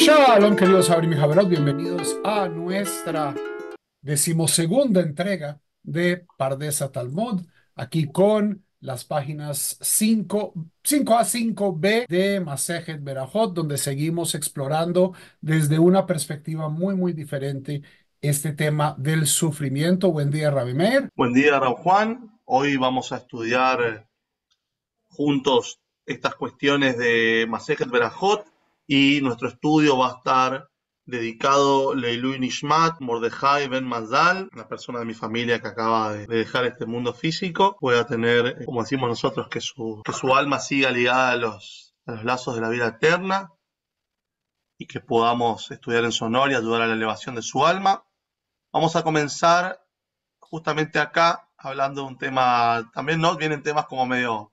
Shalom, queridos abrir mis bienvenidos a nuestra decimosegunda entrega de Pardesa Talmud, aquí con las páginas 5, a 5B de Masejet Berajot, donde seguimos explorando desde una perspectiva muy, muy diferente este tema del sufrimiento. Buen día, Meir Buen día, Raúl Juan. Hoy vamos a estudiar juntos estas cuestiones de Masejet Berajot y nuestro estudio va a estar dedicado a Leilu Nishmat, Mordejai Ben Mazdal, una persona de mi familia que acaba de dejar este mundo físico, pueda tener, eh, como decimos nosotros, que su, alma siga ligada a los, lazos de la vida eterna y que podamos estudiar en su honor y ayudar a la elevación de su alma. Vamos a comenzar justamente acá hablando de un tema, también nos vienen temas como medio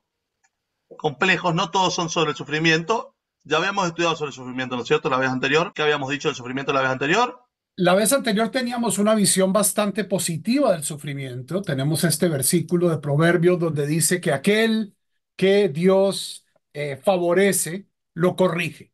complejos, no todos son sobre el sufrimiento, ya habíamos estudiado sobre el sufrimiento, ¿no es cierto? La vez anterior. ¿Qué habíamos dicho del sufrimiento la vez anterior? La vez anterior teníamos una visión bastante positiva del sufrimiento. Tenemos este versículo de Proverbios donde dice que aquel que Dios eh, favorece, lo corrige.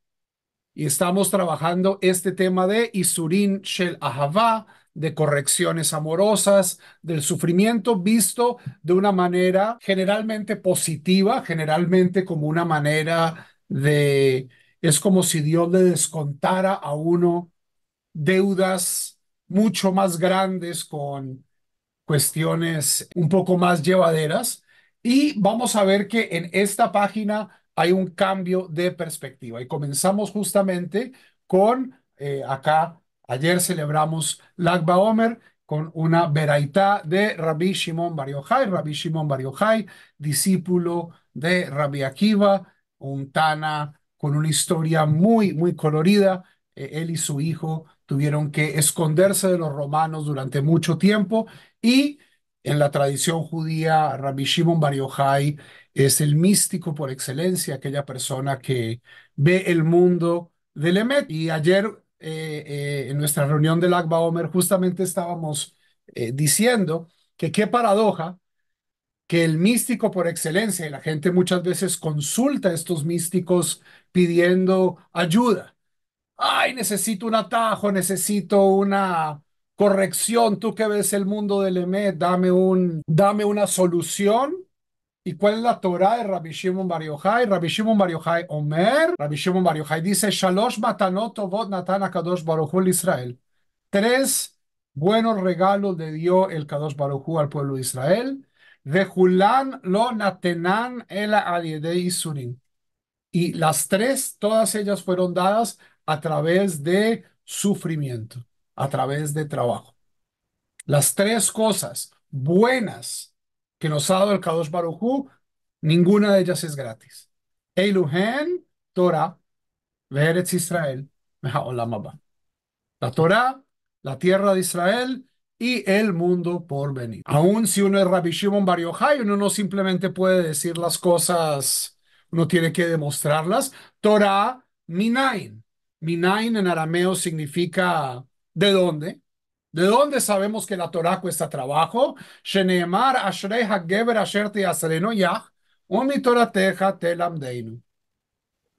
Y estamos trabajando este tema de Isurin Shel Ahavá, de correcciones amorosas, del sufrimiento visto de una manera generalmente positiva, generalmente como una manera de, es como si Dios le descontara a uno deudas mucho más grandes con cuestiones un poco más llevaderas. Y vamos a ver que en esta página hay un cambio de perspectiva. Y comenzamos justamente con, eh, acá, ayer celebramos Lagba Omer con una veraita de Rabbi Shimon Bar Yochai, Rabbi Shimon Bar Yochai, discípulo de Rabbi Akiva, un Tana con una historia muy, muy colorida. Eh, él y su hijo tuvieron que esconderse de los romanos durante mucho tiempo y en la tradición judía, Rabbi Shimon Bar es el místico por excelencia, aquella persona que ve el mundo del Emet. Y ayer eh, eh, en nuestra reunión del Agba Omer justamente estábamos diciendo que qué paradoja que el místico por excelencia, y la gente muchas veces consulta a estos místicos pidiendo ayuda. Ay, necesito un atajo, necesito una corrección, tú que ves el mundo del Emet, dame, un, dame una solución. ¿Y cuál es la Torah de Rabbi Shimon Bar Yochai? Rabbi Shimon Bar Omer, Rabbi Shimon Bar dice, Shalosh matanot kadosh Israel. Tres buenos regalos le dio el Kadosh baruch al pueblo de Israel lo el de Y las tres, todas ellas fueron dadas a través de sufrimiento, a través de trabajo. Las tres cosas buenas que nos ha dado el Kadosh Barujú, ninguna de ellas es gratis. Eiluhen Torah, Veretz Israel, La Torah, la tierra de Israel y el mundo por venir. Aún si uno es Rabbi Shimon Bar uno no simplemente puede decir las cosas, uno tiene que demostrarlas. Torah minain. Minain en arameo significa ¿de dónde? ¿De dónde sabemos que la Torah cuesta trabajo? ashrei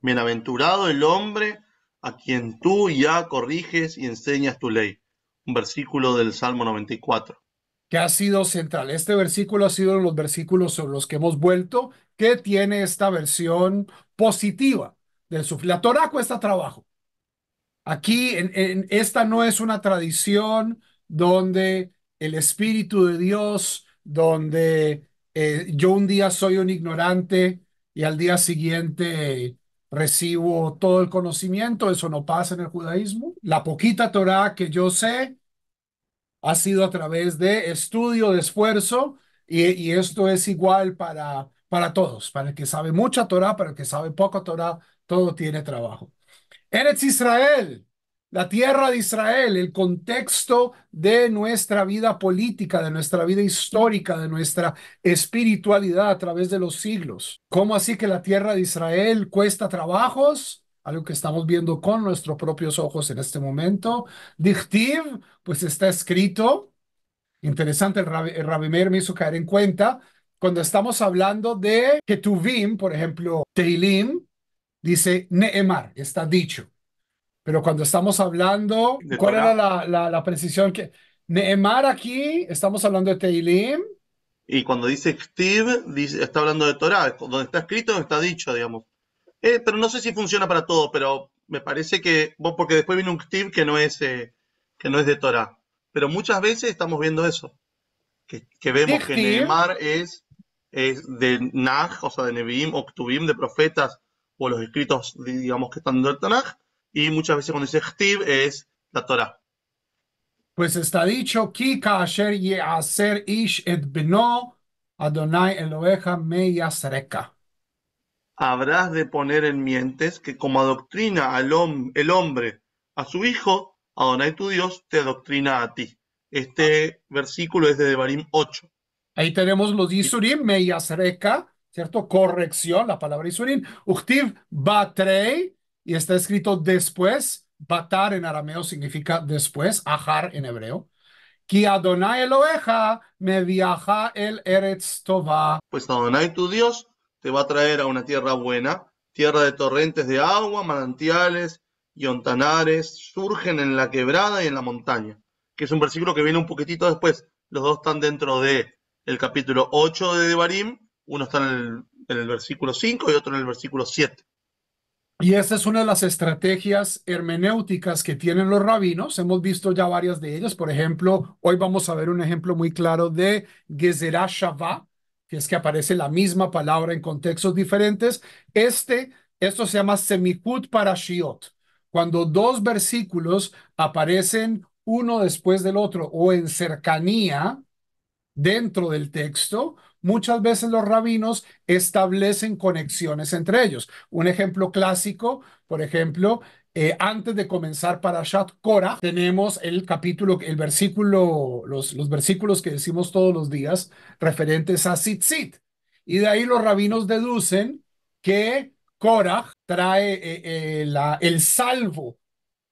Bienaventurado el hombre a quien tú ya corriges y enseñas tu ley un versículo del Salmo 94. Que ha sido central. Este versículo ha sido de uno los versículos sobre los que hemos vuelto. que tiene esta versión positiva del sufrimiento? La Torah cuesta trabajo. Aquí, en, esta no es una tradición donde el Espíritu de Dios, donde eh, yo un día soy un ignorante y al día siguiente recibo todo el conocimiento, eso no pasa en el judaísmo. La poquita Torah que yo sé ha sido a través de estudio, de esfuerzo, y, esto es igual para, para todos, para el que sabe mucha Torah, para el que sabe poca Torah, todo tiene trabajo. Eres Israel, la tierra de Israel, el contexto de nuestra vida política, de nuestra vida histórica, de nuestra espiritualidad a través de los siglos. ¿Cómo así que la tierra de Israel cuesta trabajos? Algo que estamos viendo con nuestros propios ojos en este momento. Dichtiv, pues está escrito. Interesante, el, Rabi me hizo caer en cuenta. Cuando estamos hablando de Ketuvim, por ejemplo, Teilim, dice Neemar, está dicho. Pero cuando estamos hablando, ¿cuál era la, la, la, precisión que... Neemar aquí, estamos hablando de Teilim. Y cuando dice Steve, dice, está hablando de Torah, donde está escrito, está dicho, digamos. Eh, pero no sé si funciona para todo, pero me parece que, porque después viene un Steve que no es, eh, que no es de Torah. Pero muchas veces estamos viendo eso, que, que vemos que Neemar es, es de Naj, o sea, de Nevi'im, Octuvim, de profetas, o los escritos, digamos, que están del Tanaj, y muchas veces cuando dice Chtib es la Torah. Pues está dicho, Ki kasher yeaser ish et beno Adonai el me Habrás de poner en mientes que como adoctrina al el hombre a su hijo, Adonai tu Dios te adoctrina a ti. Este versículo es de Devarim 8. Ahí tenemos los Isurim, me ¿cierto? Corrección, la palabra Isurim. Uchtiv batrei y está escrito después. Batar en arameo significa después, ajar en hebreo. Ki Adonai oveja me viaja el Eretz Tova. Pues Adonai tu Dios te va a traer a una tierra buena, tierra de torrentes de agua, manantiales y ontanares, surgen en la quebrada y en la montaña. Que es un versículo que viene un poquitito después. Los dos están dentro de el capítulo 8 de Devarim, uno está en el, en el versículo 5 y otro en el versículo 7. Y esta es una de las estrategias hermenéuticas que tienen los rabinos. Hemos visto ya varias de ellas. Por ejemplo, hoy vamos a ver un ejemplo muy claro de Gezerah que es que aparece la misma palabra en contextos diferentes. Este, esto se llama Semikut Parashiot. Cuando dos versículos aparecen uno después del otro o en cercanía dentro del texto, muchas veces los rabinos establecen conexiones entre ellos. Un ejemplo clásico, por ejemplo, eh, antes de comenzar para Parashat Korah, tenemos el capítulo, el versículo, los, los versículos que decimos todos los días referentes a Sitzit Y de ahí los rabinos deducen que Korah trae eh, eh, el salvo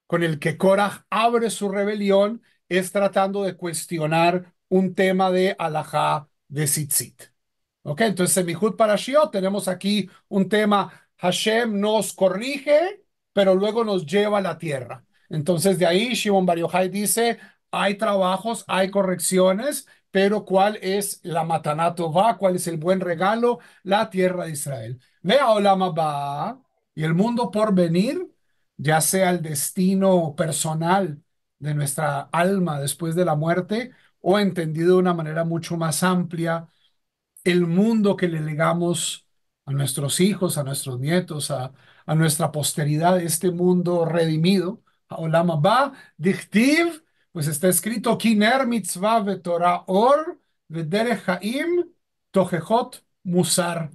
con el que Korah abre su rebelión, es tratando de cuestionar un tema de alajá de tzitzit. Ok, entonces en para Parashiot tenemos aquí un tema, Hashem nos corrige, pero luego nos lleva a la tierra. Entonces de ahí Shimon Bar Yochai dice, hay trabajos, hay correcciones, pero ¿cuál es la matanato va? ¿Cuál es el buen regalo? La tierra de Israel. Vea Olama va y el mundo por venir, ya sea el destino personal de nuestra alma después de la muerte o entendido de una manera mucho más amplia el mundo que le legamos a nuestros hijos, a nuestros nietos, a, a nuestra posteridad, este mundo redimido. Haolam diktiv pues está escrito Kiner Mitzvah betorah Or Musar.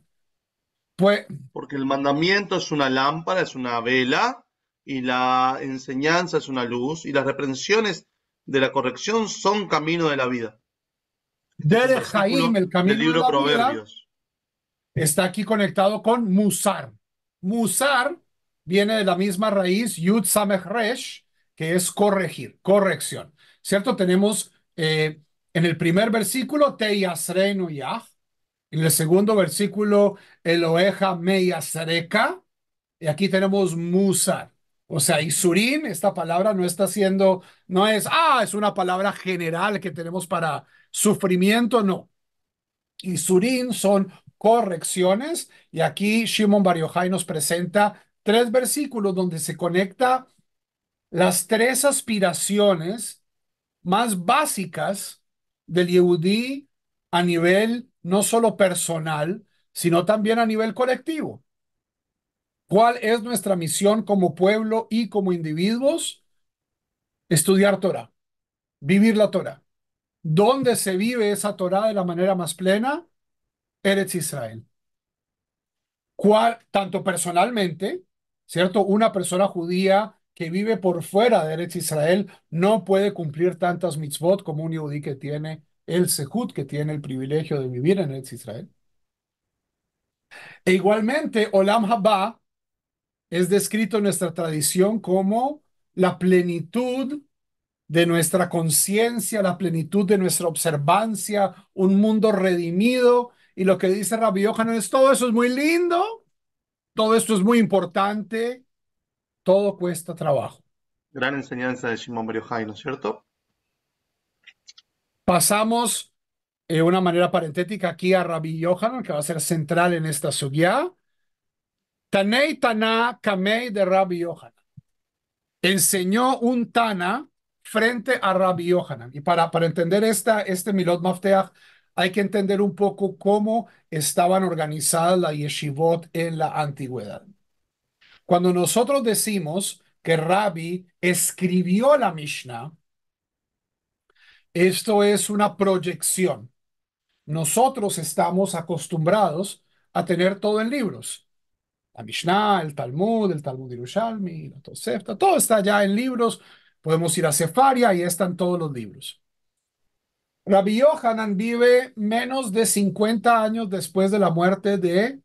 Pues, Porque el mandamiento es una lámpara, es una vela, y la enseñanza es una luz, y las reprensiones de la corrección son camino de la vida. de el camino de la Vida, está aquí conectado con Musar. Musar viene de la misma raíz Yud Resh, que es corregir, corrección. ¿Cierto? Tenemos eh, en el primer versículo Te Yasrenu Yah. En el segundo versículo, Eloeja Meyasreka. Y aquí tenemos Musar. O sea, Isurín, esta palabra no está siendo, no es, ah, es una palabra general que tenemos para sufrimiento, no. Isurín son correcciones y aquí Shimon Bar nos presenta tres versículos donde se conecta las tres aspiraciones más básicas del Yehudí a nivel no solo personal, sino también a nivel colectivo. ¿Cuál es nuestra misión como pueblo y como individuos? Estudiar Torah, vivir la Torah. ¿Dónde se vive esa Torah de la manera más plena? Eretz Israel. ¿Cuál, tanto personalmente, ¿cierto? Una persona judía que vive por fuera de Eretz Israel no puede cumplir tantas mitzvot como un yudí que tiene el sehut, que tiene el privilegio de vivir en Eretz Israel. E igualmente, Olam Haba, es descrito en nuestra tradición como la plenitud de nuestra conciencia, la plenitud de nuestra observancia, un mundo redimido. Y lo que dice Rabbi Yohanan es, todo eso es muy lindo, todo esto es muy importante, todo cuesta trabajo. Gran enseñanza de Simón Bar ¿no es cierto? Pasamos de eh, una manera parentética aquí a Rabbi Yohanan, que va a ser central en esta suya. Tanei Taná Kamei de Rabbi Yohanan. Enseñó un Tana frente a Rabbi Yohanan. Y para, para entender esta, este Milot Mafteach, hay que entender un poco cómo estaban organizadas las yeshivot en la antigüedad. Cuando nosotros decimos que Rabbi escribió la Mishnah, esto es una proyección. Nosotros estamos acostumbrados a tener todo en libros la Mishnah, el Talmud, el Talmud Irushalmi, la Tosefta, todo está ya en libros. Podemos ir a Sefaria, y están todos los libros. Rabbi Yohanan vive menos de 50 años después de la muerte de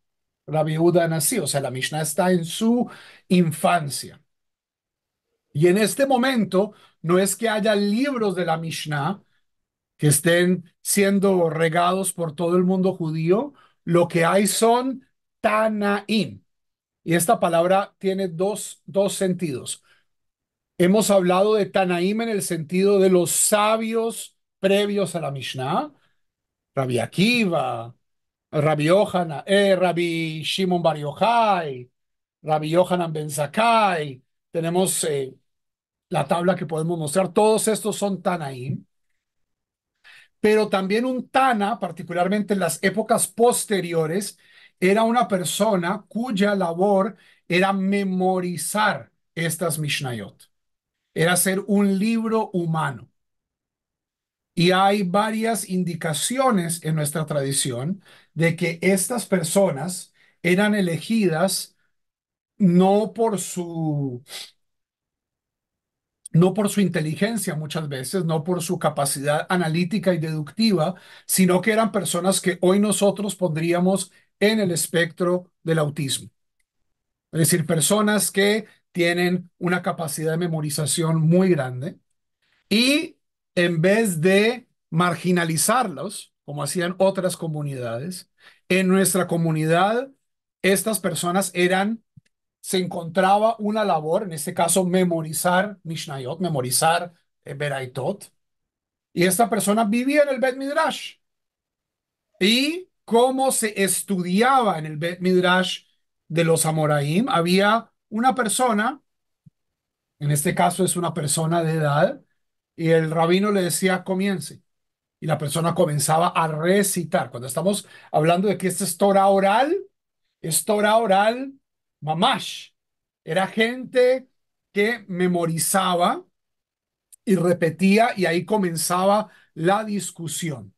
Rabbi Uda o sea, la Mishnah está en su infancia. Y en este momento no es que haya libros de la Mishnah que estén siendo regados por todo el mundo judío, lo que hay son Tanaim, y esta palabra tiene dos, dos sentidos. Hemos hablado de Tanaim en el sentido de los sabios previos a la Mishnah, Rabbi Akiva, Rabbi Yohanan, eh, Rabbi Shimon Bar Yochai, Rabbi Yohanan Ben Zakkai. tenemos eh, la tabla que podemos mostrar, todos estos son Tanaim, pero también un Tana, particularmente en las épocas posteriores, era una persona cuya labor era memorizar estas Mishnayot. Era ser un libro humano. Y hay varias indicaciones en nuestra tradición de que estas personas eran elegidas no por su no por su inteligencia muchas veces, no por su capacidad analítica y deductiva, sino que eran personas que hoy nosotros pondríamos en el espectro del autismo. Es decir, personas que tienen una capacidad de memorización muy grande y en vez de marginalizarlos, como hacían otras comunidades, en nuestra comunidad estas personas eran se encontraba una labor, en este caso memorizar Mishnayot, memorizar eh, Beraitot, y esta persona vivía en el Bet Midrash. Y cómo se estudiaba en el Midrash de los Amoraim. Había una persona, en este caso es una persona de edad, y el rabino le decía, comience. Y la persona comenzaba a recitar. Cuando estamos hablando de que esta es Torah oral, es Torah oral mamash. Era gente que memorizaba y repetía y ahí comenzaba la discusión.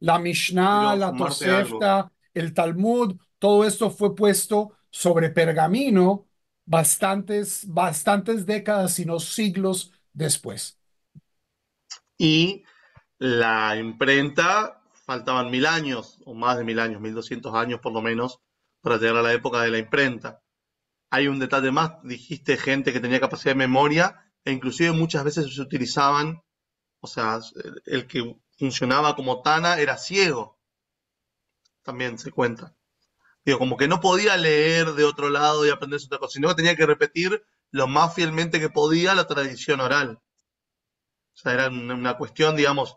La Mishnah, la Tosefta, el Talmud, todo esto fue puesto sobre pergamino bastantes, bastantes décadas, sino siglos después. Y la imprenta faltaban mil años, o más de mil años, mil doscientos años por lo menos, para llegar a la época de la imprenta. Hay un detalle más, dijiste gente que tenía capacidad de memoria, e inclusive muchas veces se utilizaban, o sea, el que funcionaba como Tana era ciego. También se cuenta. Digo, como que no podía leer de otro lado y aprenderse otra cosa, sino que tenía que repetir lo más fielmente que podía la tradición oral. O sea, era una cuestión, digamos,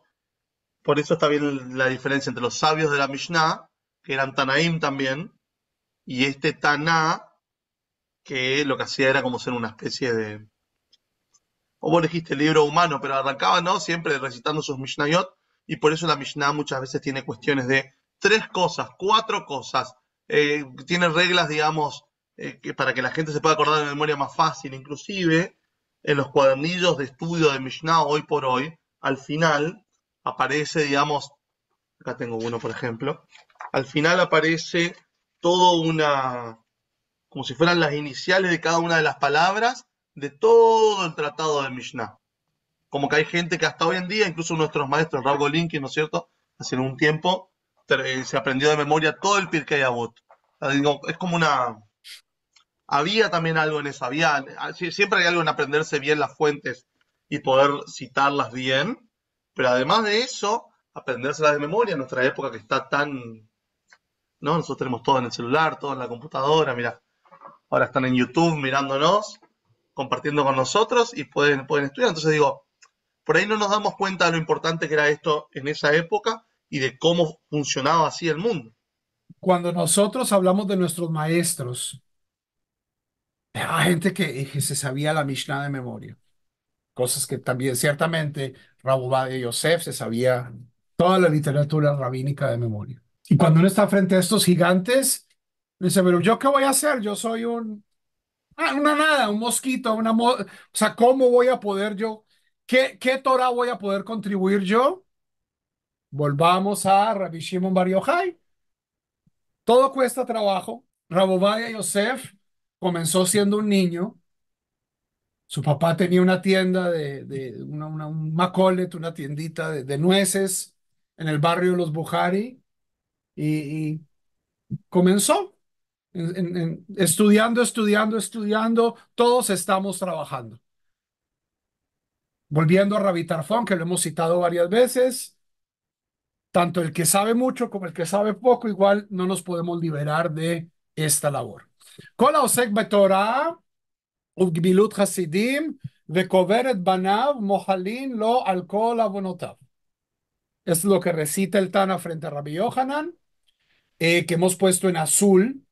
por eso está bien la diferencia entre los sabios de la Mishnah, que eran Tanaim también, y este Tana que lo que hacía era como ser una especie de. O vos el libro humano, pero arrancaba, ¿no? Siempre recitando sus Mishnayot y por eso la Mishnah muchas veces tiene cuestiones de tres cosas, cuatro cosas, eh, tiene reglas, digamos, eh, para que la gente se pueda acordar de memoria más fácil, inclusive en los cuadernillos de estudio de Mishnah hoy por hoy, al final aparece, digamos, acá tengo uno por ejemplo, al final aparece todo una, como si fueran las iniciales de cada una de las palabras de todo el tratado de Mishnah como que hay gente que hasta hoy en día, incluso nuestros maestros, Raúl Golinkin, ¿no es cierto? Hace un tiempo se aprendió de memoria todo el Pirkei Avot. Es como una... Había también algo en esa había... Ah, siempre hay algo en aprenderse bien las fuentes y poder citarlas bien, pero además de eso, aprendérselas de memoria en nuestra época que está tan... ¿no? Nosotros tenemos todo en el celular, todo en la computadora, mira, ahora están en YouTube mirándonos, compartiendo con nosotros y pueden, pueden estudiar. Entonces digo, por ahí no nos damos cuenta de lo importante que era esto en esa época y de cómo funcionaba así el mundo. Cuando nosotros hablamos de nuestros maestros, era gente eh, que, se sabía la Mishnah de memoria. Cosas que también, ciertamente, Rabobad y Yosef se sabía toda la literatura rabínica de memoria. Y cuando uno está frente a estos gigantes, dice, pero ¿yo qué voy a hacer? Yo soy un... Ah, una nada, un mosquito, una... o sea, ¿cómo voy a poder yo ¿Qué, Torah voy a poder contribuir yo? Volvamos a Rabbi Shimon Bar Todo cuesta trabajo. Rabobaya Yosef comenzó siendo un niño. Su papá tenía una tienda de, una, un macolet, una tiendita de, nueces en el barrio Los Buhari. y, comenzó estudiando, estudiando, estudiando, todos estamos trabajando. Volviendo a Rabbi Tarfón, que lo hemos citado varias veces, tanto el que sabe mucho como el que sabe poco, igual no nos podemos liberar de esta labor. Es lo que recita el Tana frente a Rabbi Yohanan, eh, que hemos puesto en azul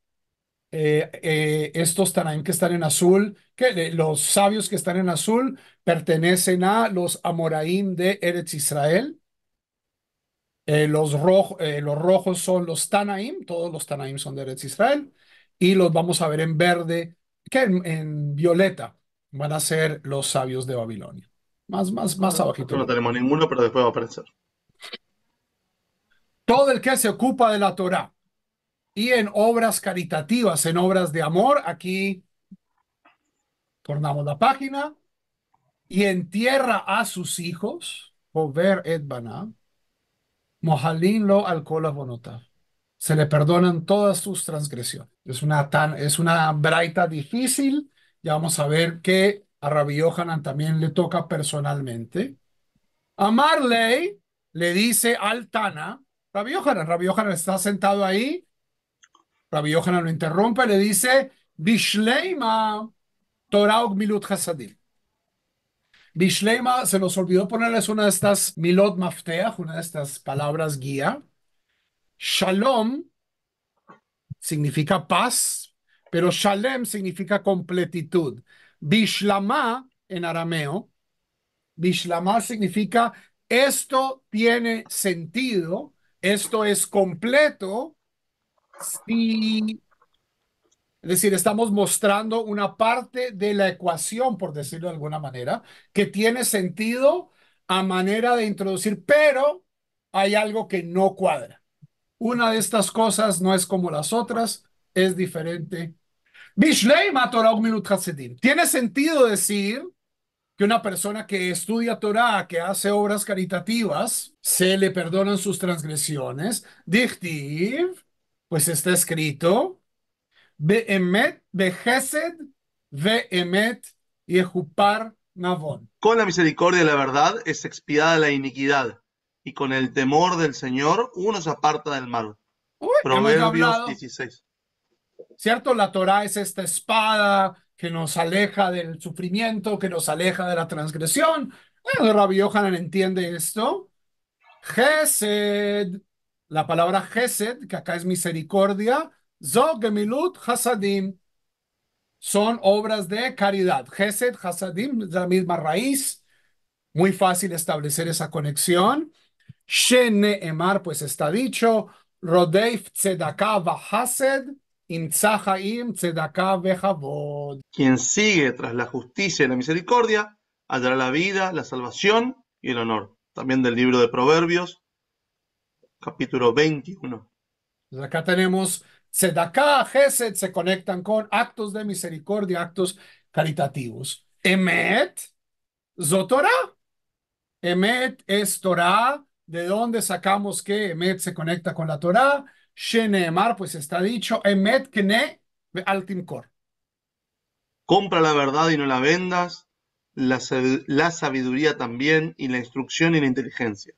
eh, eh, estos Tanaim que están en azul, que eh, los sabios que están en azul pertenecen a los Amoraim de Eretz Israel. los, los rojos son los Tanaim, todos los Tanaim son de Eretz Israel, y los vamos a ver en verde, que en, violeta van a ser los sabios de Babilonia. Más, más, más abajito. No tenemos ninguno, pero después va a aparecer. Todo el que se ocupa de la Torah y en obras caritativas, en obras de amor. Aquí tornamos la página y entierra a sus hijos, O ver Mohalin lo al Se le perdonan todas sus transgresiones. Es una, tan, es una braita difícil. Ya vamos a ver que a Rabbi Yohanan también le toca personalmente. A Marley le dice al Tana, Rabbi Yohanan, está sentado ahí Rabbi Yohanan lo interrumpe, le dice, Bishleima Torah Milut Hasadim. Bishleima se nos olvidó ponerles una de estas Milot Mafteach, una de estas palabras guía. Shalom significa paz, pero Shalem significa completitud. Bishlama en arameo, Bishlama significa esto tiene sentido, esto es completo, es decir, estamos mostrando una parte de la ecuación, por decirlo de alguna manera, que tiene sentido a manera de introducir, pero hay algo que no cuadra. Una de estas cosas no es como las otras, es diferente. Tiene sentido decir que una persona que estudia Torah, que hace obras caritativas, se le perdonan sus transgresiones. Dichtiv, pues está escrito, Behemet, Behesed, Behemet, Yehupar, Navon. Con la misericordia de la verdad es expiada la iniquidad, y con el temor del Señor uno se aparta del mal. Uy, Proverbios 16. ¿Cierto? La Torah es esta espada que nos aleja del sufrimiento, que nos aleja de la transgresión. Bueno, Rabbi entiende esto. Gesed la palabra Gesed, que acá es misericordia, Zogemilut Hasadim, son obras de caridad. Gesed, Hasadim, la misma raíz. Muy fácil establecer esa conexión. Shene Emar, pues está dicho. Rodeif Tzedakah Hased, quien sigue tras la justicia y la misericordia hallará la vida, la salvación y el honor. También del libro de Proverbios, capítulo 21. Pues acá tenemos Sedaká, se conectan con actos de misericordia, actos caritativos. Emet, zotora Emet es Torah. ¿De dónde sacamos que Emet se conecta con la Torah? Sheneemar, pues está dicho, Emet Kne Altimkor. Compra la verdad y no la vendas, la sabiduría también, y la instrucción y la inteligencia.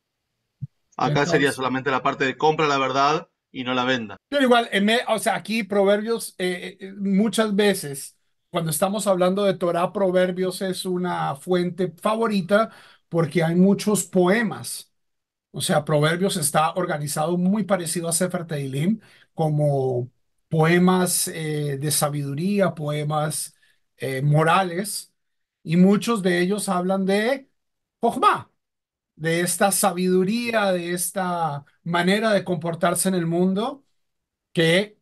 Acá sería solamente la parte de compra la verdad y no la venda. Pero igual, o sea, aquí Proverbios eh, eh, muchas veces, cuando estamos hablando de Torah, Proverbios es una fuente favorita porque hay muchos poemas. O sea, Proverbios está organizado muy parecido a Sefer Teilim, como poemas eh, de sabiduría, poemas morales, y muchos de ellos hablan de Jochma, de esta sabiduría, de esta manera de comportarse en el mundo, que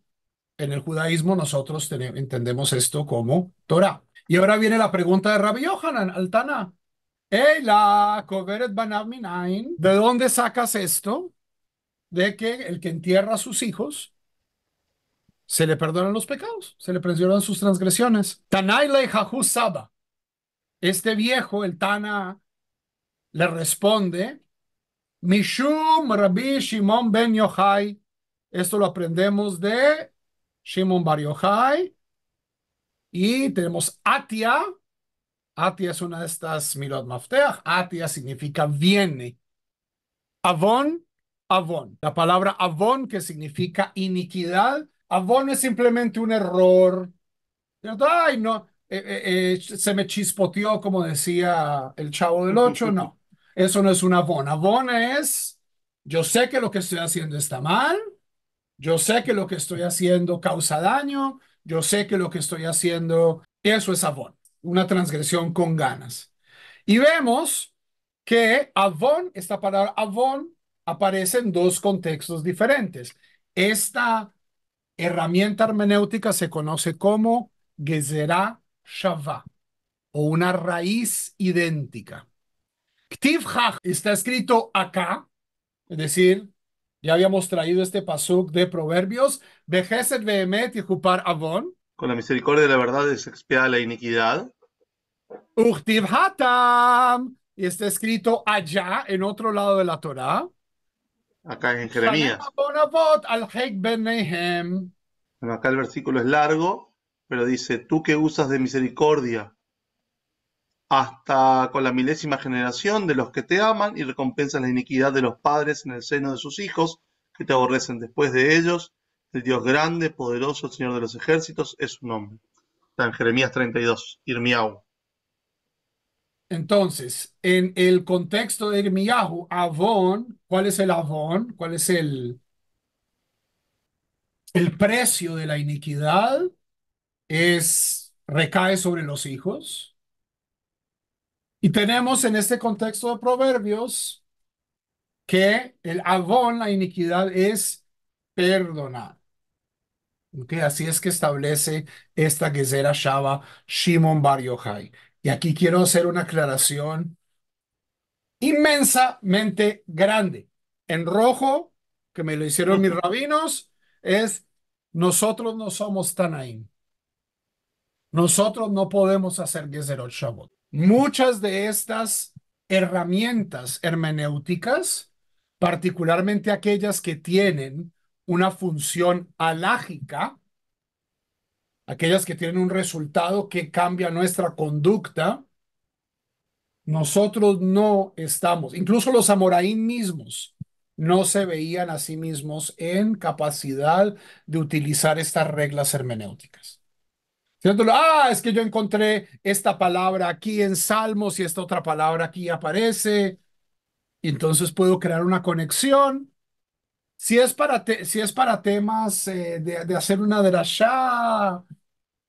en el judaísmo nosotros entendemos esto como Torah. Y ahora viene la pregunta de Rabbi Yohanan, Altana. ¿De dónde sacas esto? De que el que entierra a sus hijos se le perdonan los pecados, se le perdonan sus transgresiones. Tanai Saba. Este viejo, el Tana, le responde, Mishum Rabbi Shimon ben Yochai. Esto lo aprendemos de Shimon bar Yochai. Y tenemos Atia. Atia es una de estas Milot Mafteach. Atia significa viene. Avon, Avon. La palabra Avon que significa iniquidad. Avon es simplemente un error. ¿Verdad? no, eh, eh, eh, se me chispoteó, como decía el chavo del ocho. No. Eso no es una Avon, es, yo sé que lo que estoy haciendo está mal, yo sé que lo que estoy haciendo causa daño, yo sé que lo que estoy haciendo, eso es avón, una transgresión con ganas. Y vemos que avon, esta palabra avon, aparece en dos contextos diferentes. Esta herramienta hermenéutica se conoce como Gezerá Shavá o una raíz idéntica. Ktiv está escrito acá, es decir, ya habíamos traído este pasuk de Proverbios, y Con la misericordia de la verdad es expiada la iniquidad. y está escrito allá, en otro lado de la Torá. Acá en Jeremías. Bueno, acá el versículo es largo, pero dice, tú que usas de misericordia hasta con la milésima generación de los que te aman y recompensan la iniquidad de los padres en el seno de sus hijos, que te aborrecen después de ellos. El Dios grande, poderoso, el Señor de los ejércitos, es su nombre. Está en Jeremías 32, Irmiahu. Entonces, en el contexto de Irmiahu, Avón, ¿cuál es el Avón? ¿Cuál es el, el precio de la iniquidad? Es recae sobre los hijos. Y tenemos en este contexto de proverbios que el agón, la iniquidad, es perdonar. así es que establece esta Gezera Shaba Shimon Bar Yochai. Y aquí quiero hacer una aclaración inmensamente grande. En rojo, que me lo hicieron mis rabinos, es nosotros no somos Tanaim. Nosotros no podemos hacer Gezerot Shabbat. Muchas de estas herramientas hermenéuticas, particularmente aquellas que tienen una función alágica, aquellas que tienen un resultado que cambia nuestra conducta, nosotros no estamos, incluso los samoraí mismos no se veían a sí mismos en capacidad de utilizar estas reglas hermenéuticas ah, es que yo encontré esta palabra aquí en Salmos y esta otra palabra aquí aparece. Y entonces puedo crear una conexión. Si es para, si es para temas eh, de, hacer una drashá,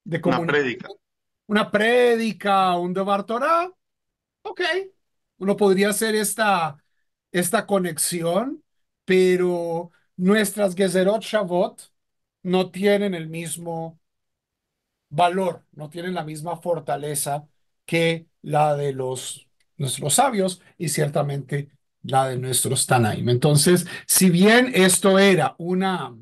de una prédica. Una prédica, un debar ok. Uno podría hacer esta, esta conexión, pero nuestras Gezerot Shavot no tienen el mismo valor, no tienen la misma fortaleza que la de los nuestros sabios y ciertamente la de nuestros Tanaim. Entonces, si bien esto era una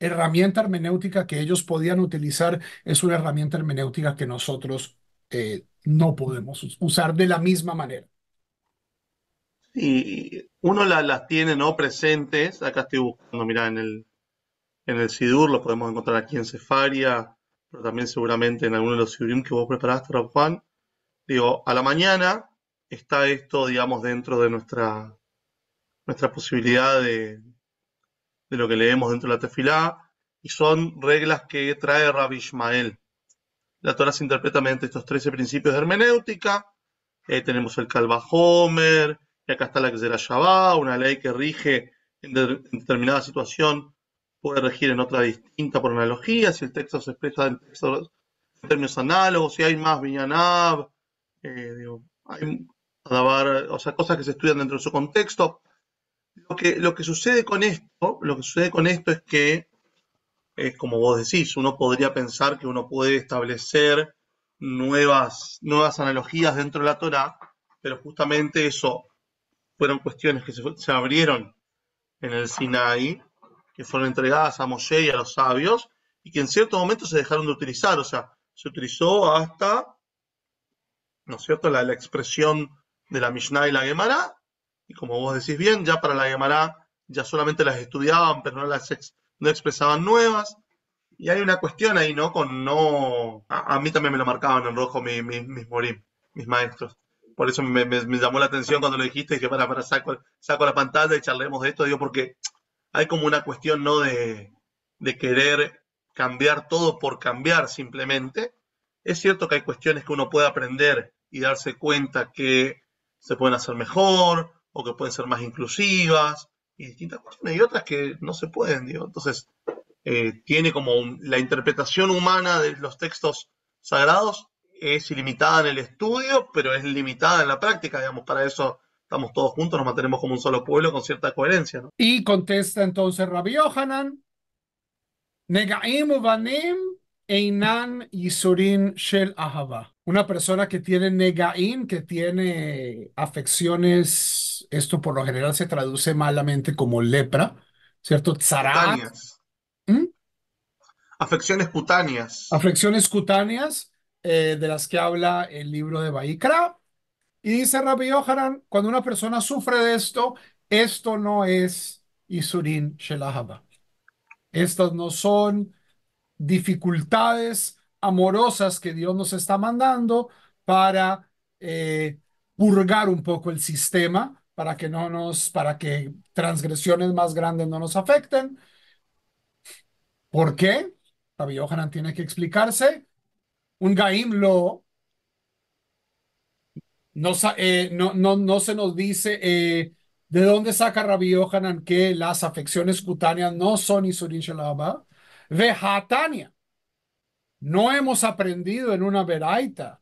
herramienta hermenéutica que ellos podían utilizar, es una herramienta hermenéutica que nosotros eh, no podemos usar de la misma manera. Y uno las tiene no presentes, acá estoy buscando, mira, en el, en el Sidur, lo podemos encontrar aquí en Cefaria, pero también seguramente en alguno de los Sidurim que vos preparaste, Rob Juan, digo, a la mañana está esto, digamos, dentro de nuestra, nuestra posibilidad de, lo que leemos dentro de la tefilá, y son reglas que trae Rabbi Ishmael. La Torah se interpreta mediante estos 13 principios de hermenéutica, eh, tenemos el Calva Homer, y acá está la la una ley que rige en determinada situación puede regir en otra distinta por analogía, si el texto se expresa en, términos análogos, si hay más Viñanab, eh, hay cosas que se estudian dentro de su contexto. Lo que, lo que sucede con esto, lo que sucede con esto es que, como vos decís, uno podría pensar que uno puede establecer nuevas, nuevas analogías dentro de la Torah, pero justamente eso fueron cuestiones que se, se abrieron en el Sinaí que fueron entregadas a Moshe y a los sabios, y que en cierto momento se dejaron de utilizar, o sea, se utilizó hasta, ¿no es cierto?, la, la expresión de la Mishnah y la Gemara, y como vos decís bien, ya para la Gemara ya solamente las estudiaban, pero no las no expresaban nuevas, y hay una cuestión ahí, ¿no? Con no... A, mí también me lo marcaban en rojo mis mis maestros. Por eso me, llamó la atención cuando lo dijiste, y que para, para, saco, saco la pantalla y charlemos de esto, digo, porque hay como una cuestión no de, querer cambiar todo por cambiar simplemente. Es cierto que hay cuestiones que uno puede aprender y darse cuenta que se pueden hacer mejor o que pueden ser más inclusivas y distintas cuestiones y otras que no se pueden. Digo. Entonces, eh, tiene como la interpretación humana de los textos sagrados es ilimitada en el estudio, pero es limitada en la práctica, digamos, para eso estamos todos juntos, nos mantenemos como un solo pueblo con cierta coherencia. ¿no? Y contesta entonces Rabbi Yohanan, Negaim Ubanim Einan Yisurin Shel Ahava. Una persona que tiene Negaim, que tiene afecciones, esto por lo general se traduce malamente como lepra, ¿cierto? cutáneas ¿Mm? Afecciones cutáneas. Afecciones cutáneas, eh, de las que habla el libro de Baikra y dice Rabbi Yohanan, cuando una persona sufre de esto, esto no es Isurin Shelahaba. Estas no son dificultades amorosas que Dios nos está mandando para eh, purgar un poco el sistema, para que no nos, para que transgresiones más grandes no nos afecten. ¿Por qué? Rabbi Yohanan tiene que explicarse. Un Gaim lo no, eh, no, no, no, se nos dice eh, de dónde saca Rabbi Yohanan que las afecciones cutáneas no son Isurin de No hemos aprendido en una veraita.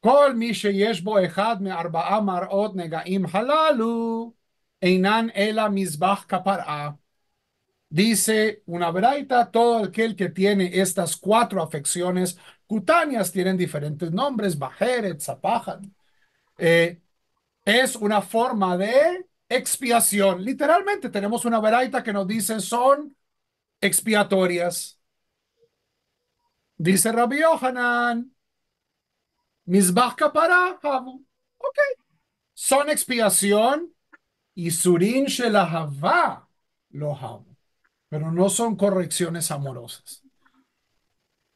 Kol mi sheyeshbo bo arba arba amar mar'ot negaim halalu einan ela misbah kapara. Dice una veraita, todo aquel que tiene estas cuatro afecciones cutáneas tienen diferentes nombres, bajeret, zapajan. Eh, es una forma de expiación. Literalmente tenemos una veraita que nos dice son expiatorias. Dice Rabbi Mis bajka para Ok. Son expiación y Surin shelahava lo javo... Pero no son correcciones amorosas.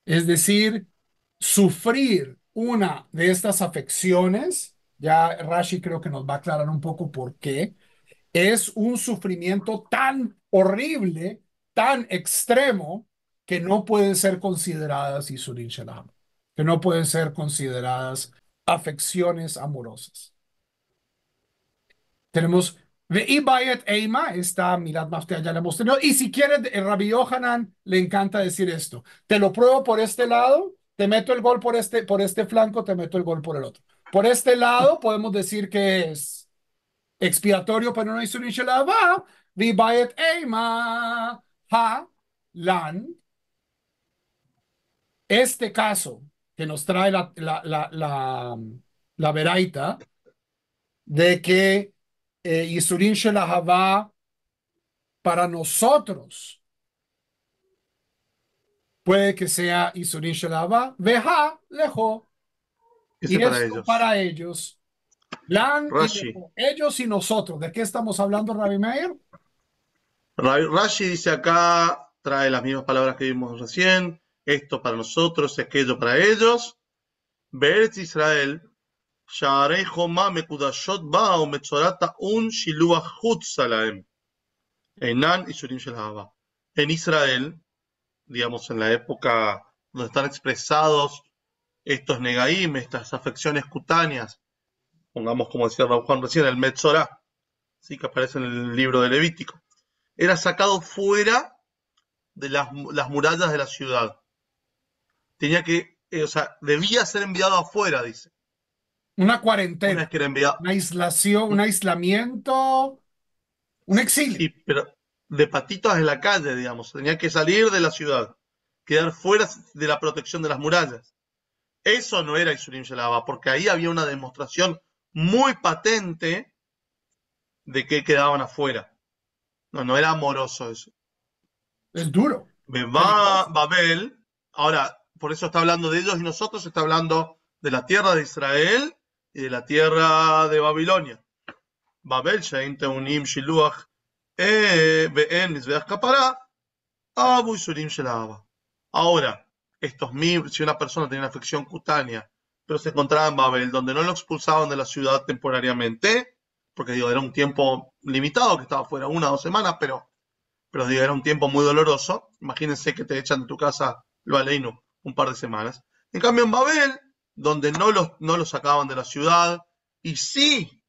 Es decir, sufrir una de estas afecciones, ya Rashi creo que nos va a aclarar un poco por qué, es un sufrimiento tan horrible, tan extremo, que no pueden ser consideradas Isurin Shalam, que no pueden ser consideradas afecciones amorosas. Tenemos Ibayet Eima, esta mirad Maftea ya la hemos tenido, y si quieres, eh, Rabbi Yohanan le encanta decir esto. Te lo pruebo por este lado te meto el gol por este, por este flanco, te meto el gol por el otro. Por este lado, podemos decir que es expiatorio, pero no hizo un Vibayet Eima, Ha, Lan. Este caso que nos trae la, la, la, la, la veraita de que eh, Isurin para nosotros Puede que sea Isurin Shalaba, Veja, Lejo. Este y para esto ellos. para ellos. Lan, y ellos y nosotros. ¿De qué estamos hablando, Rabbi Meir? Rashi dice acá, trae las mismas palabras que vimos recién, esto para nosotros, aquello para ellos. ver Israel, Sharei Homa Mekudashot Bao Mechorata Un Hutzalaem, Enan y Shurim En Israel, digamos, en la época donde están expresados estos negaim, estas afecciones cutáneas, pongamos como decía Don Juan recién, el metzora ¿sí? que aparece en el libro de Levítico, era sacado fuera de las, murallas de la ciudad. Tenía que, eh, o sea, debía ser enviado afuera, dice. Una cuarentena. Una, que aislación, un aislamiento, un exilio. Sí, pero de patitas en la calle, digamos. Tenía que salir de la ciudad, quedar fuera de la protección de las murallas. Eso no era Isurim Shalaba, porque ahí había una demostración muy patente de que quedaban afuera. No, no era amoroso eso. Es duro. Babel, ahora, por eso está hablando de ellos y nosotros está hablando de la tierra de Israel y de la tierra de Babilonia. Babel, un Unim Shiluach, en Abu Ahora, estos si una persona tenía una afección cutánea, pero se encontraba en Babel, donde no lo expulsaban de la ciudad temporariamente, porque digo, era un tiempo limitado, que estaba fuera una o dos semanas, pero, pero era un tiempo muy doloroso. Imagínense que te echan de tu casa lo aleino un par de semanas. En cambio, en Babel, donde no los, no los sacaban de la ciudad, y sí,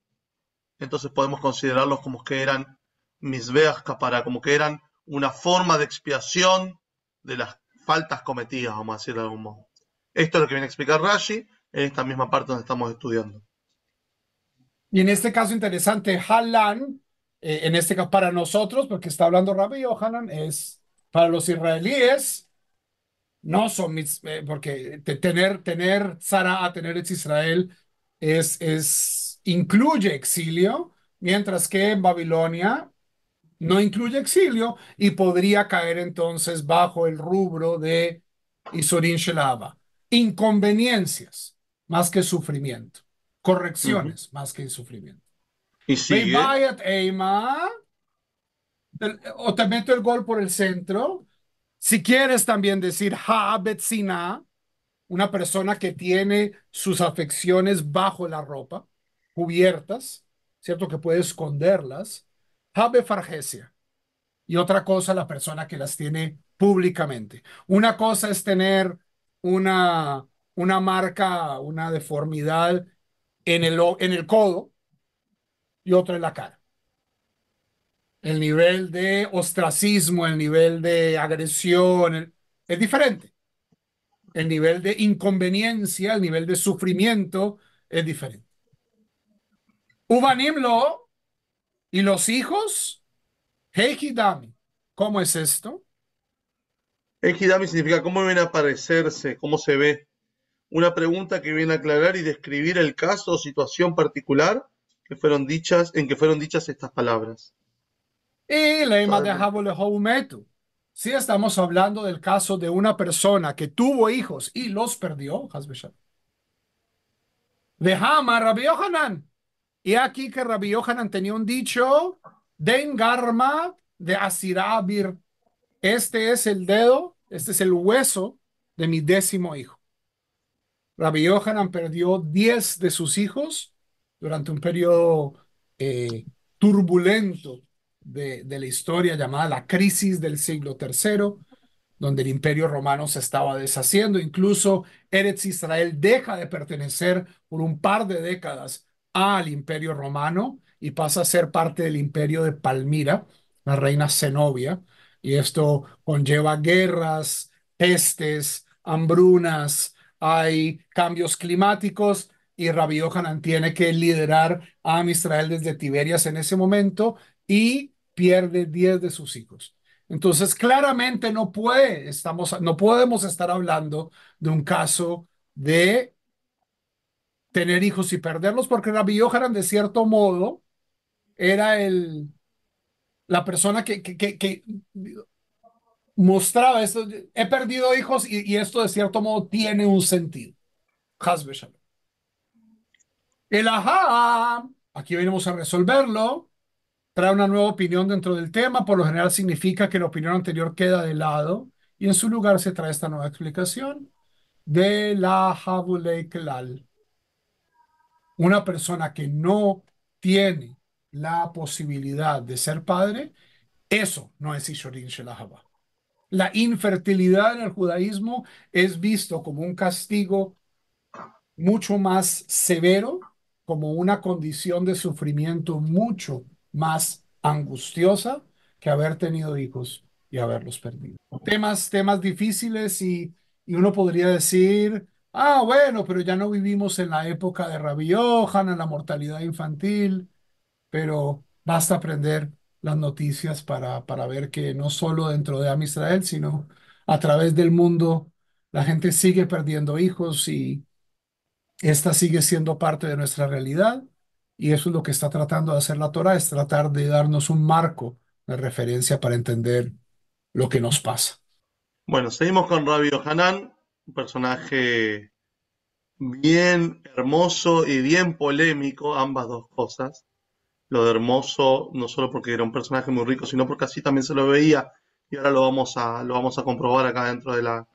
entonces podemos considerarlos como que eran misbeas como que eran una forma de expiación de las faltas cometidas, vamos a decirlo de algún modo. Esto es lo que viene a explicar Rashi en esta misma parte donde estamos estudiando. Y en este caso interesante, Halan, eh, en este caso para nosotros, porque está hablando Rabbi Yohanan, es para los israelíes, no son mis, eh, porque tener, tener Sara a tener ex Israel es, es, incluye exilio, mientras que en Babilonia no incluye exilio y podría caer entonces bajo el rubro de Isorín Shelava. Inconveniencias más que sufrimiento. Correcciones más que sufrimiento. Y si O te meto el gol por el centro. Si quieres también decir Haabetzina, una persona que tiene sus afecciones bajo la ropa, cubiertas, ¿cierto? Que puede esconderlas y otra cosa la persona que las tiene públicamente. Una cosa es tener una, una marca, una deformidad en el, en el codo y otra en la cara. El nivel de ostracismo, el nivel de agresión es diferente. El nivel de inconveniencia, el nivel de sufrimiento es diferente. Uvanimlo y los hijos, Heikidami. ¿Cómo es esto? Heikidami significa cómo viene a aparecerse, cómo se ve. Una pregunta que viene a aclarar y describir el caso o situación particular que fueron dichas, en que fueron dichas estas palabras. Y de Si estamos hablando del caso de una persona que tuvo hijos y los perdió, De Dejama Rabbi Yohanan. Y aquí que Rabbi Yohanan tenía un dicho, Den Garma de Asirabir. Este es el dedo, este es el hueso de mi décimo hijo. Rabbi Yohanan perdió diez de sus hijos durante un periodo eh, turbulento de, de, la historia llamada la crisis del siglo III, donde el imperio romano se estaba deshaciendo. Incluso Eretz Israel deja de pertenecer por un par de décadas al imperio romano y pasa a ser parte del imperio de Palmira, la reina Zenobia, y esto conlleva guerras, pestes, hambrunas, hay cambios climáticos y Rabí Hanan tiene que liderar a Israel desde Tiberias en ese momento y pierde 10 de sus hijos. Entonces, claramente no puede, estamos, no podemos estar hablando de un caso de tener hijos y perderlos, porque Rabbi Yohanan, de cierto modo, era el, la persona que, mostraba esto. He perdido hijos y, esto, de cierto modo, tiene un sentido. El AHA. aquí venimos a resolverlo, trae una nueva opinión dentro del tema, por lo general significa que la opinión anterior queda de lado y en su lugar se trae esta nueva explicación de la Habulei Kelal una persona que no tiene la posibilidad de ser padre, eso no es Ishorin Shelahaba. La infertilidad en el judaísmo es visto como un castigo mucho más severo, como una condición de sufrimiento mucho más angustiosa que haber tenido hijos y haberlos perdido. Temas, temas difíciles y, y uno podría decir, Ah, bueno, pero ya no vivimos en la época de Rabbi en la mortalidad infantil, pero basta aprender las noticias para, para ver que no solo dentro de Am Israel, sino a través del mundo, la gente sigue perdiendo hijos y esta sigue siendo parte de nuestra realidad. Y eso es lo que está tratando de hacer la Torah, es tratar de darnos un marco de referencia para entender lo que nos pasa. Bueno, seguimos con Rabbi Hanan un personaje bien hermoso y bien polémico, ambas dos cosas. Lo de hermoso, no solo porque era un personaje muy rico, sino porque así también se lo veía, y ahora lo vamos a, lo vamos a comprobar acá dentro de la,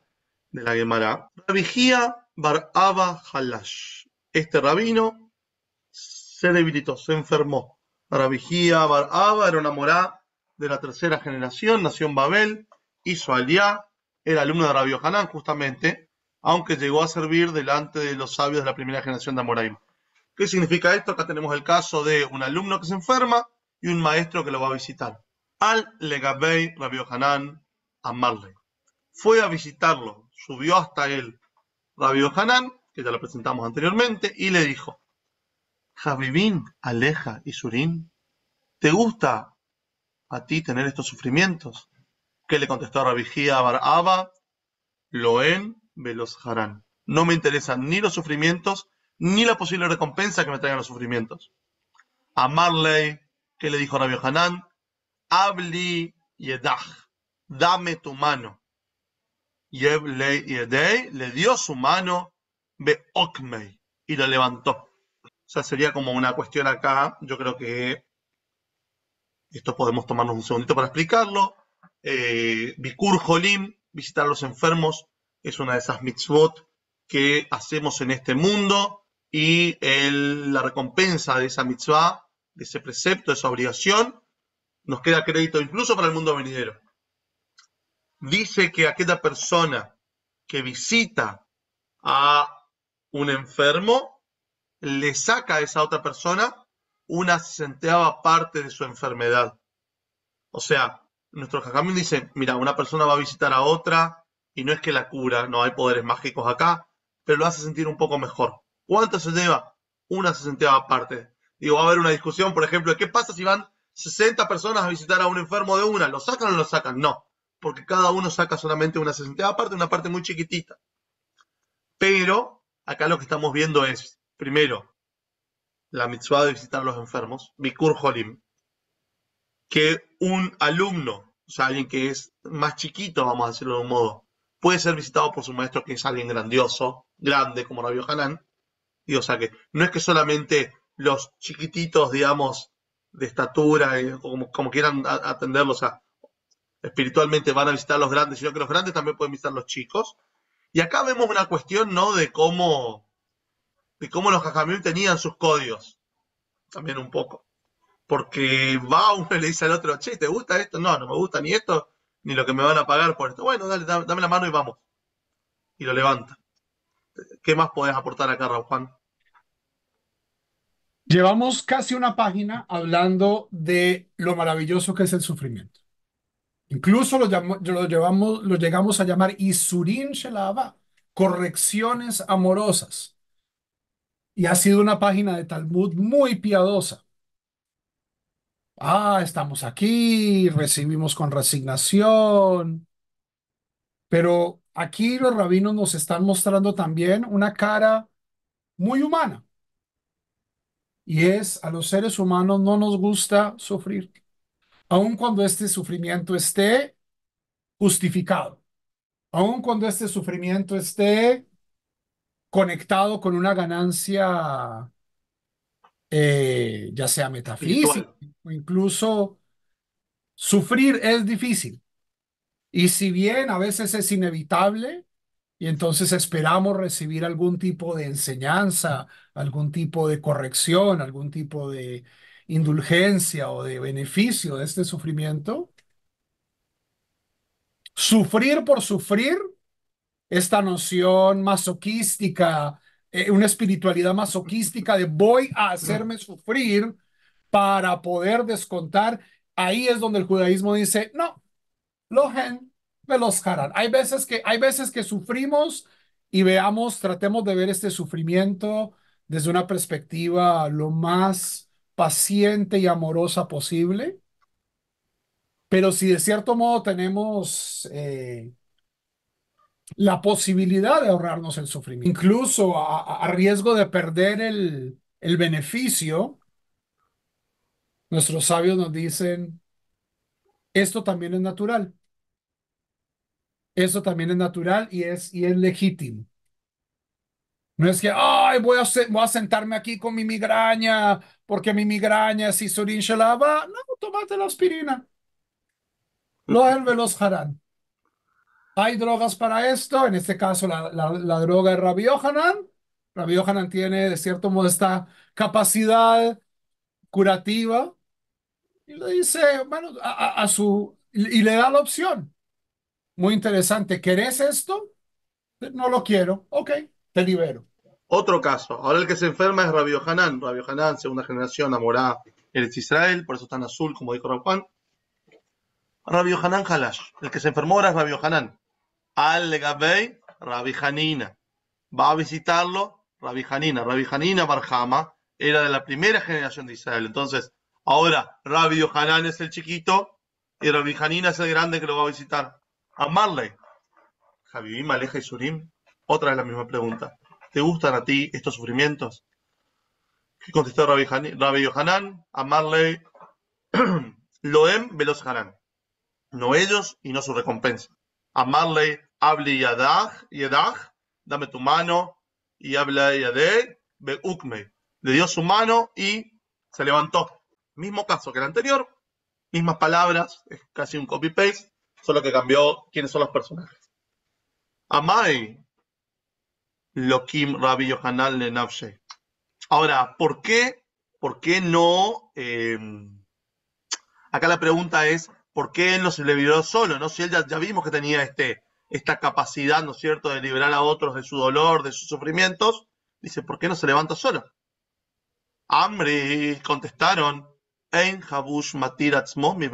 de la Gemara. Rabijía Bar Abba Halash. Este rabino se debilitó, se enfermó. Rabijía Bar Abba era una morá de la tercera generación, nació en Babel, hizo aliá, era alumno de Rabio Hanan justamente, aunque llegó a servir delante de los sabios de la primera generación de Amoraim. ¿Qué significa esto? Acá tenemos el caso de un alumno que se enferma y un maestro que lo va a visitar. Al Legabei Rabbi Hanan Amarle. Fue a visitarlo, subió hasta él Rabbi Hanan, que ya lo presentamos anteriormente, y le dijo, Javivín, Aleja y Surín, ¿te gusta a ti tener estos sufrimientos? ¿Qué le contestó Rabbi Gia Abba? Loen Harán, No me interesan ni los sufrimientos, ni la posible recompensa que me traigan los sufrimientos. A Marley, que le dijo Rabbi Hanan, Habli Yedah, dame tu mano. Yeblei Yedei le dio su mano de y lo levantó. O sea, sería como una cuestión acá, yo creo que esto podemos tomarnos un segundito para explicarlo. Eh, Bikur Jolim, visitar a los enfermos, es una de esas mitzvot que hacemos en este mundo y la recompensa de esa mitzvah, de ese precepto, de esa obligación, nos queda crédito incluso para el mundo venidero. Dice que aquella persona que visita a un enfermo le saca a esa otra persona una sesenteava parte de su enfermedad. O sea, nuestro jajamín dice, mira, una persona va a visitar a otra y no es que la cura, no hay poderes mágicos acá, pero lo hace sentir un poco mejor. ¿Cuánto se lleva? Una sesenta parte. Digo, va a haber una discusión, por ejemplo, de qué pasa si van 60 personas a visitar a un enfermo de una, ¿lo sacan o no lo sacan? No, porque cada uno saca solamente una sesenta parte, una parte muy chiquitita. Pero acá lo que estamos viendo es, primero, la mitzvah de visitar a los enfermos, Bikur Holim, que un alumno, o sea, alguien que es más chiquito, vamos a decirlo de un modo, puede ser visitado por su maestro, que es alguien grandioso, grande, como vio Hanán. Y o sea que no es que solamente los chiquititos, digamos, de estatura, eh, como, quieran atenderlos, a, espiritualmente van a visitar a los grandes, sino que los grandes también pueden visitar a los chicos. Y acá vemos una cuestión, ¿no? De cómo, de cómo los jajamíes tenían sus códigos. También un poco. Porque va uno y le dice al otro, che, ¿te gusta esto? No, no me gusta ni esto ni lo que me van a pagar por esto. Bueno, dale, dame la mano y vamos. Y lo levanta. ¿Qué más podés aportar acá, Raúl Juan? Llevamos casi una página hablando de lo maravilloso que es el sufrimiento. Incluso lo, llevamos, llegamos a llamar Isurin Shelava, correcciones amorosas. Y ha sido una página de Talmud muy piadosa. Ah, estamos aquí, recibimos con resignación. Pero aquí los rabinos nos están mostrando también una cara muy humana. Y es, a los seres humanos no nos gusta sufrir, aun cuando este sufrimiento esté justificado, aun cuando este sufrimiento esté conectado con una ganancia eh, ya sea metafísico o incluso sufrir es difícil. Y si bien a veces es inevitable, y entonces esperamos recibir algún tipo de enseñanza, algún tipo de corrección, algún tipo de indulgencia o de beneficio de este sufrimiento. Sufrir por sufrir, esta noción masoquística eh, una espiritualidad masoquística de voy a hacerme sufrir para poder descontar. Ahí es donde el judaísmo dice, no, lo gen me los harán. Hay veces que, hay veces que sufrimos y veamos, tratemos de ver este sufrimiento desde una perspectiva lo más paciente y amorosa posible. Pero si de cierto modo tenemos eh, la posibilidad de ahorrarnos el sufrimiento, incluso a, riesgo de perder el, beneficio, nuestros sabios nos dicen, esto también es natural. Esto también es natural y es, y es legítimo. No es que, ay, voy a, sentarme aquí con mi migraña, porque mi migraña es la Shalaba. No, tomate la aspirina. Lo el veloz harán. Hay drogas para esto, en este caso la, droga es Rabbi Yohanan. tiene de cierto modo esta capacidad curativa y le dice, bueno, a, su, y, le da la opción. Muy interesante, ¿querés esto? No lo quiero, ok, te libero. Otro caso, ahora el que se enferma es Rabbi Hanan. Rabbi Hanan, segunda generación, amorá en Israel, por eso está en azul, como dijo Rav Juan. Rabbi Hanan Halash, el que se enfermó ahora es Rabbi al Rabbi Hanina. Va a visitarlo Rabbi Hanina. Rabbi Hanina Barjama era de la primera generación de Israel. Entonces, ahora Rabbi Yohanan es el chiquito y Rabbi Hanina es el grande que lo va a visitar. A Marley. Javivim, Aleja y Surim. Otra es la misma pregunta. ¿Te gustan a ti estos sufrimientos? ¿Qué contestó Rabbi, Yohanan? A Marley. Loem veloz Hanan. No ellos y no su recompensa amarle, hable y Yadaj, dame tu mano, y habla Yadeh, Beukme. Le dio su mano y se levantó. Mismo caso que el anterior, mismas palabras, es casi un copy-paste, solo que cambió quiénes son los personajes. Amai, Lokim Rabbi Yohanan nafshe. Ahora, ¿por qué, por qué no? Eh, acá la pregunta es, ¿por qué él no se le liberó solo? ¿no? Si él ya, vimos que tenía este, esta capacidad, ¿no es cierto?, de liberar a otros de su dolor, de sus sufrimientos, dice, ¿por qué no se levanta solo? Amri, contestaron, En mi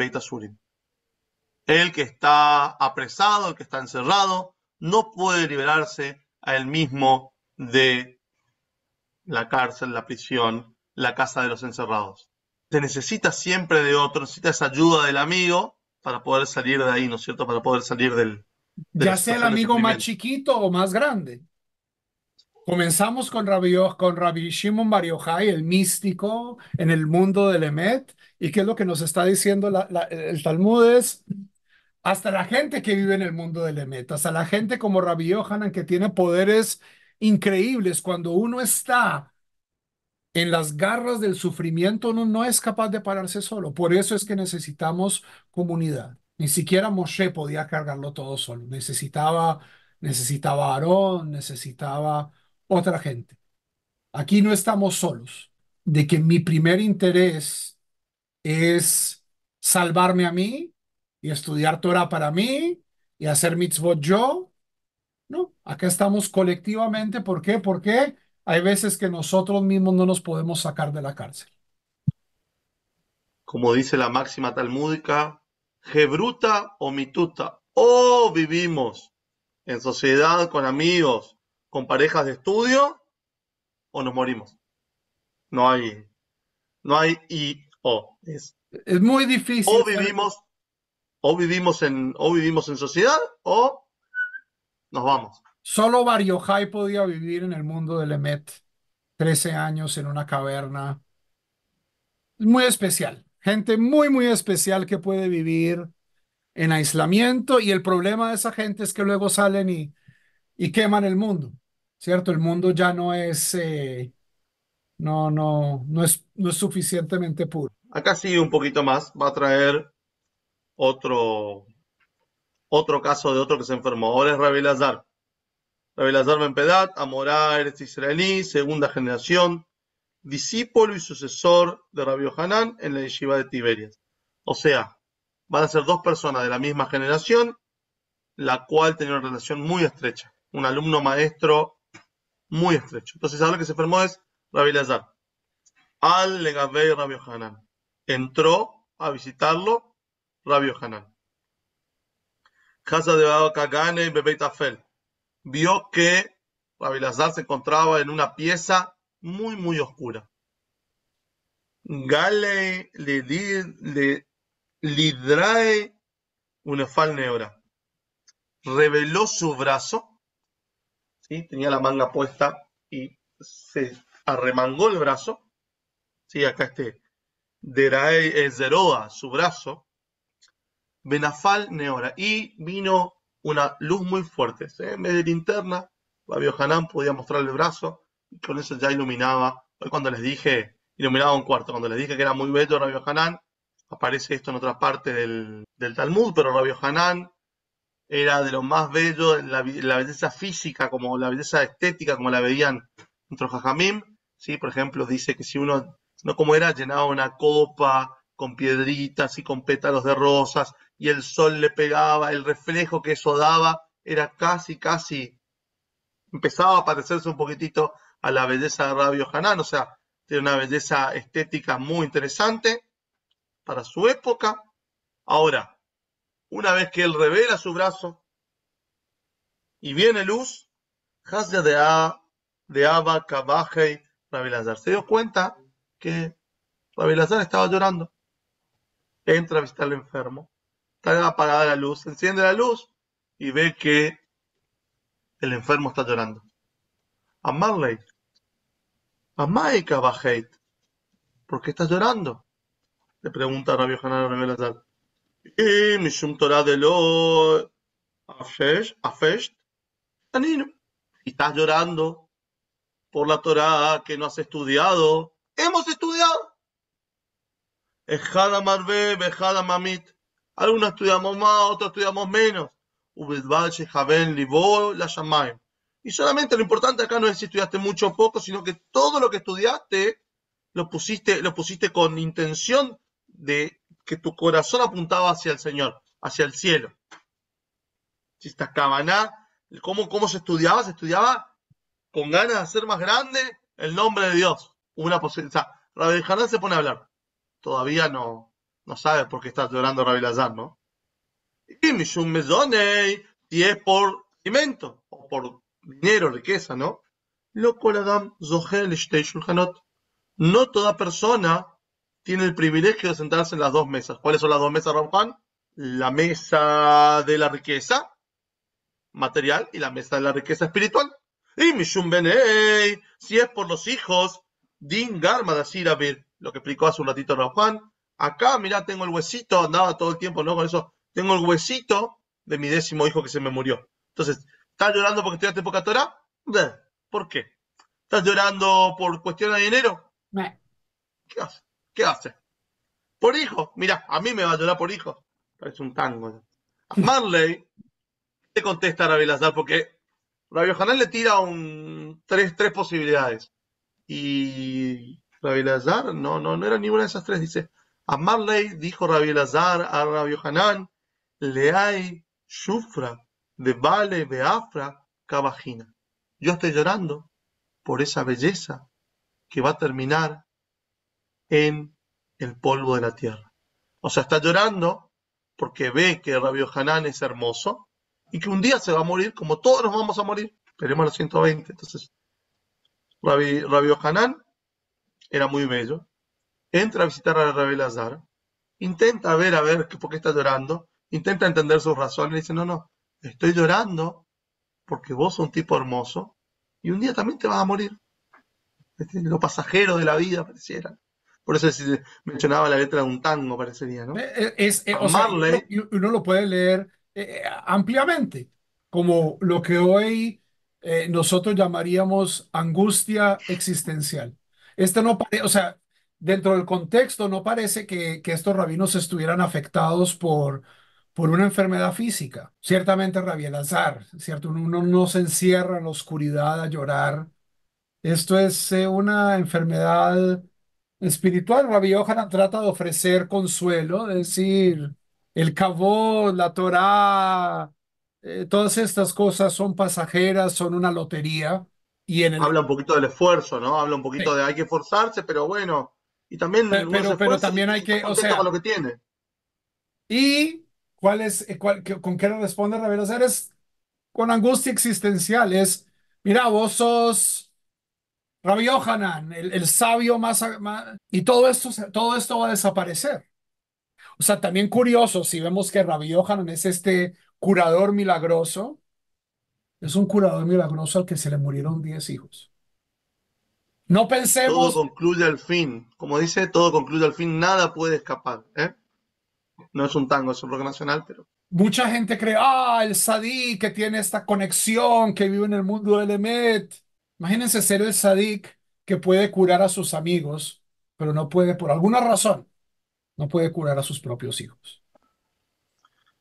El que está apresado, el que está encerrado, no puede liberarse a él mismo de la cárcel, la prisión, la casa de los encerrados te siempre de otro, necesitas ayuda del amigo para poder salir de ahí, ¿no es cierto? Para poder salir del... ya sea el amigo más chiquito o más grande. Comenzamos con Rabbi, con Rabbi Shimon Bar el místico en el mundo del Emet. ¿Y qué es lo que nos está diciendo el Talmud? Es hasta la gente que vive en el mundo del Emet, hasta la gente como Rabbi Yohanan que tiene poderes increíbles. Cuando uno está en las garras del sufrimiento uno no es capaz de pararse solo. Por eso es que necesitamos comunidad. Ni siquiera Moshe podía cargarlo todo solo. Necesitaba, necesitaba Aarón, necesitaba otra gente. Aquí no estamos solos. De que mi primer interés es salvarme a mí y estudiar Torah para mí y hacer mitzvot yo. No, acá estamos colectivamente. ¿Por qué? ¿Por Porque hay veces que nosotros mismos no nos podemos sacar de la cárcel. Como dice la máxima talmúdica, Gebruta o mituta, o vivimos en sociedad con amigos, con parejas de estudio, o nos morimos. No hay, no hay y o. es, es muy difícil. O vivimos, o vivimos en, o vivimos en sociedad, o nos vamos. Solo Bar podía vivir en el mundo del Emet, 13 años en una caverna. Muy especial, gente muy, muy especial que puede vivir en aislamiento y el problema de esa gente es que luego salen y, queman el mundo, ¿cierto? El mundo ya no es, eh, no, no, no es, no es suficientemente puro. Acá sí, un poquito más, va a traer otro, otro caso de otro que se enfermó. Ahora es Lazar Ben Pedat, Amorá, Eretz Israelí, segunda generación, discípulo y sucesor de Rabio Hanán en la yeshiva de Tiberias. O sea, van a ser dos personas de la misma generación, la cual tenía una relación muy estrecha, un alumno-maestro muy estrecho. Entonces, ahora que se firmó es Rabbi Lazar. Al Legabey Rabio Hanán. Entró a visitarlo Rabio Hanán. Casa de Kagane y Tafel vio que Abilazar se encontraba en una pieza muy, muy oscura. Gale le, le, lidrae una Neora Reveló su brazo, ¿sí? tenía la manga puesta y se arremangó el brazo. ¿sí? Acá este, Derae Zeroa, su brazo. Benafal Neora. Y vino una luz muy fuerte. En vez de linterna, Rabio Hanan podía mostrar el brazo y con eso ya iluminaba. Hoy cuando les dije, iluminaba un cuarto, cuando les dije que era muy bello Rabio Hanan, aparece esto en otra parte del, Talmud, pero Rabio Hanan era de lo más bello, la, belleza física, como la belleza estética, como la veían nuestros Jajamim. ¿sí? Por ejemplo, dice que si uno, no como era, llenaba una copa con piedritas y con pétalos de rosas y el sol le pegaba, el reflejo que eso daba era casi, casi, empezaba a parecerse un poquitito a la belleza de Rabio Hanan, o sea, tiene una belleza estética muy interesante para su época. Ahora, una vez que él revela su brazo y viene luz, Hasya de A, de Abba, Kabajei, Se dio cuenta que Lazar estaba llorando. Entra a visitar al enfermo está apagada la luz, enciende la luz y ve que el enfermo está llorando. A Marley, a Maika ¿por qué estás llorando? Le pregunta a Rabbi a Y mi Torah de lo Afesh, Y estás llorando por la Torah que no has estudiado. Hemos estudiado. Ejada Marve, Mamit algunos estudiamos más, otros estudiamos menos. la Y solamente lo importante acá no es si estudiaste mucho o poco, sino que todo lo que estudiaste lo pusiste, lo pusiste con intención de que tu corazón apuntaba hacia el Señor, hacia el cielo. Si estás cabana ¿cómo, ¿cómo se estudiaba? Se estudiaba con ganas de hacer más grande el nombre de Dios. Una posibilidad. O sea, se pone a hablar. Todavía no, no sabes por qué estás llorando, Rabbi Lazar, ¿no? Y Si es por cimento, o por dinero, riqueza, ¿no? Lo No toda persona tiene el privilegio de sentarse en las dos mesas. ¿Cuáles son las dos mesas, Juan? La mesa de la riqueza material y la mesa de la riqueza espiritual. Y Mishum Benei, si es por los hijos, Din Garma Lo que explicó hace un ratito Juan. Acá, mirá, tengo el huesito, andaba todo el tiempo, ¿no? Con eso, tengo el huesito de mi décimo hijo que se me murió. Entonces, ¿estás llorando porque estudiaste poca Torah? ¿Por qué? ¿Estás llorando por cuestión de dinero? ¿Qué hace? Por hijo. Mira, a mí me va a llorar por hijo. Es un tango. Marley le contesta a Lazar, porque Rabio le tira un, tres, posibilidades. Y Rabelazar no, no, no era ninguna de esas tres. Dice, Amarle dijo dijo Azar a Rabí le hay sufra de vale beafra cabajina. Yo estoy llorando por esa belleza que va a terminar en el polvo de la tierra. O sea, está llorando porque ve que Rabí Hanán es hermoso y que un día se va a morir, como todos nos vamos a morir. Tenemos los 120. Entonces, Rabí Ochanán era muy bello, entra a visitar a Azar, intenta ver a ver por qué está llorando, intenta entender sus razones, y dice, no, no, estoy llorando porque vos sos un tipo hermoso y un día también te vas a morir. Este, lo pasajero de la vida pareciera. Por eso mencionaba la letra de un tango, parecería, ¿no? Eh, eh, es, eh, o sea, uno, lo puede leer ampliamente, como lo que hoy nosotros llamaríamos angustia existencial. este no, o sea, dentro del contexto no parece que, que estos rabinos estuvieran afectados por, por una enfermedad física. Ciertamente azar ¿cierto? Uno no se encierra en la oscuridad a llorar. Esto es eh, una enfermedad espiritual. Rabí trata de ofrecer consuelo, es decir, el cabo, la Torá, eh, todas estas cosas son pasajeras, son una lotería. Y en Habla un poquito del esfuerzo, ¿no? Habla un poquito de hay que esforzarse, pero bueno, y también pero, también hay que, o sea, lo que tiene. ¿Y cuál es, eh, con qué le responde Rabí es Con angustia existencial, es, mira, vos sos Rabbi el, sabio más, y todo esto, todo esto va a desaparecer. O sea, también curioso, si vemos que Rabbi Yohanan es este curador milagroso, es un curador milagroso al que se le murieron 10 hijos. No pensemos. Todo concluye al fin. Como dice, todo concluye al fin, nada puede escapar. ¿eh? No es un tango, es un rock nacional, pero. Mucha gente cree, ah, el Sadik que tiene esta conexión, que vive en el mundo del Emet. Imagínense ser el Sadik que puede curar a sus amigos, pero no puede, por alguna razón, no puede curar a sus propios hijos.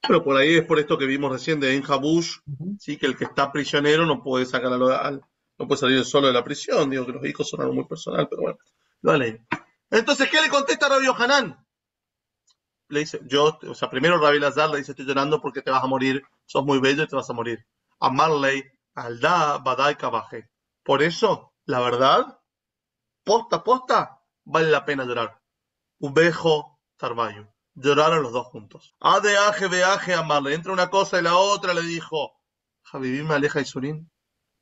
Pero por ahí es por esto que vimos recién de Inja Bush, sí, que el que está prisionero no puede sacar lo, al, no puede salir solo de la prisión. Digo que los hijos son algo muy personal, pero bueno, lo Entonces, ¿qué le contesta Rabbi Hanan? Le dice, yo, o sea, primero Rabbi Lazar le dice, estoy llorando porque te vas a morir, sos muy bello y te vas a morir. Amarle, Alda, Badai, Kabaje. Por eso, la verdad, posta, posta, vale la pena llorar. Ubejo, tarbayo. Lloraron los dos juntos. A aje, veaje, amarle. Entre una cosa y la otra, le dijo. Javivim, Aleja y Surín.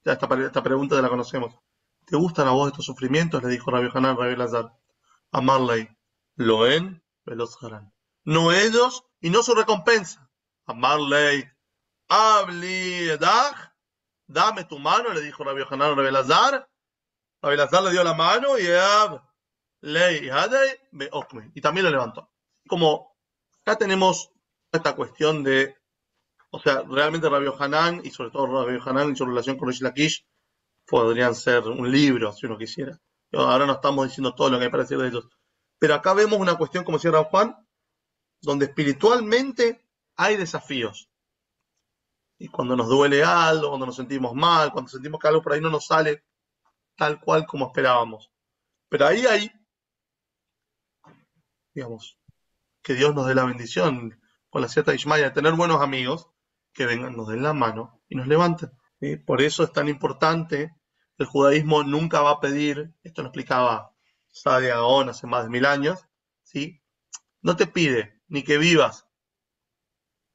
Esta, esta pregunta la conocemos. ¿Te gustan a vos estos sufrimientos? Le dijo Rabio Hanan Rabbi Lazar a Marley. Loen, harán. No ellos y no su recompensa. A Marley. Habli dame tu mano, le dijo Rabio Hanan Rabí Lazar. le dio la mano y Ley y también lo levantó. Como acá tenemos esta cuestión de o sea, realmente Rabio Hanan y sobre todo Rabio Hanan en su relación con Rish Lakish podrían ser un libro, si uno quisiera. Ahora no estamos diciendo todo lo que hay para decir de ellos. Pero acá vemos una cuestión, como decía Juan, donde espiritualmente hay desafíos. Y cuando nos duele algo, cuando nos sentimos mal, cuando sentimos que algo por ahí no nos sale tal cual como esperábamos. Pero ahí hay, digamos, que Dios nos dé la bendición con la cierta Ishmael de tener buenos amigos que vengan, nos den la mano y nos levanten. Por eso es tan importante, el judaísmo nunca va a pedir, esto lo explicaba Sadia Aon hace más de mil años, no te pide ni que vivas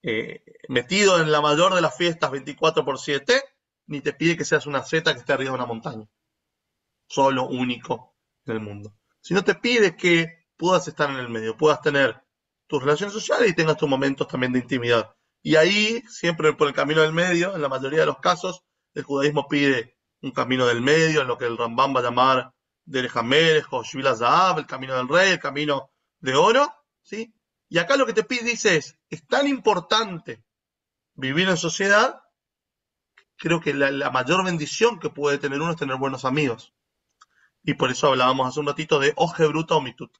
eh, metido en la mayor de las fiestas 24 por 7, ni te pide que seas una seta que esté arriba de una montaña, solo, único en el mundo. Si no te pide que puedas estar en el medio, puedas tener tus relaciones sociales y tengas tus momentos también de intimidad. Y ahí, siempre por el camino del medio, en la mayoría de los casos, el judaísmo pide un camino del medio, en lo que el Rambam va a llamar o Jaab, el camino del rey, el camino de oro, ¿sí? Y acá lo que te pide dice es, es tan importante vivir en sociedad, creo que la, mayor bendición que puede tener uno es tener buenos amigos. Y por eso hablábamos hace un ratito de oje oh, bruta mitut.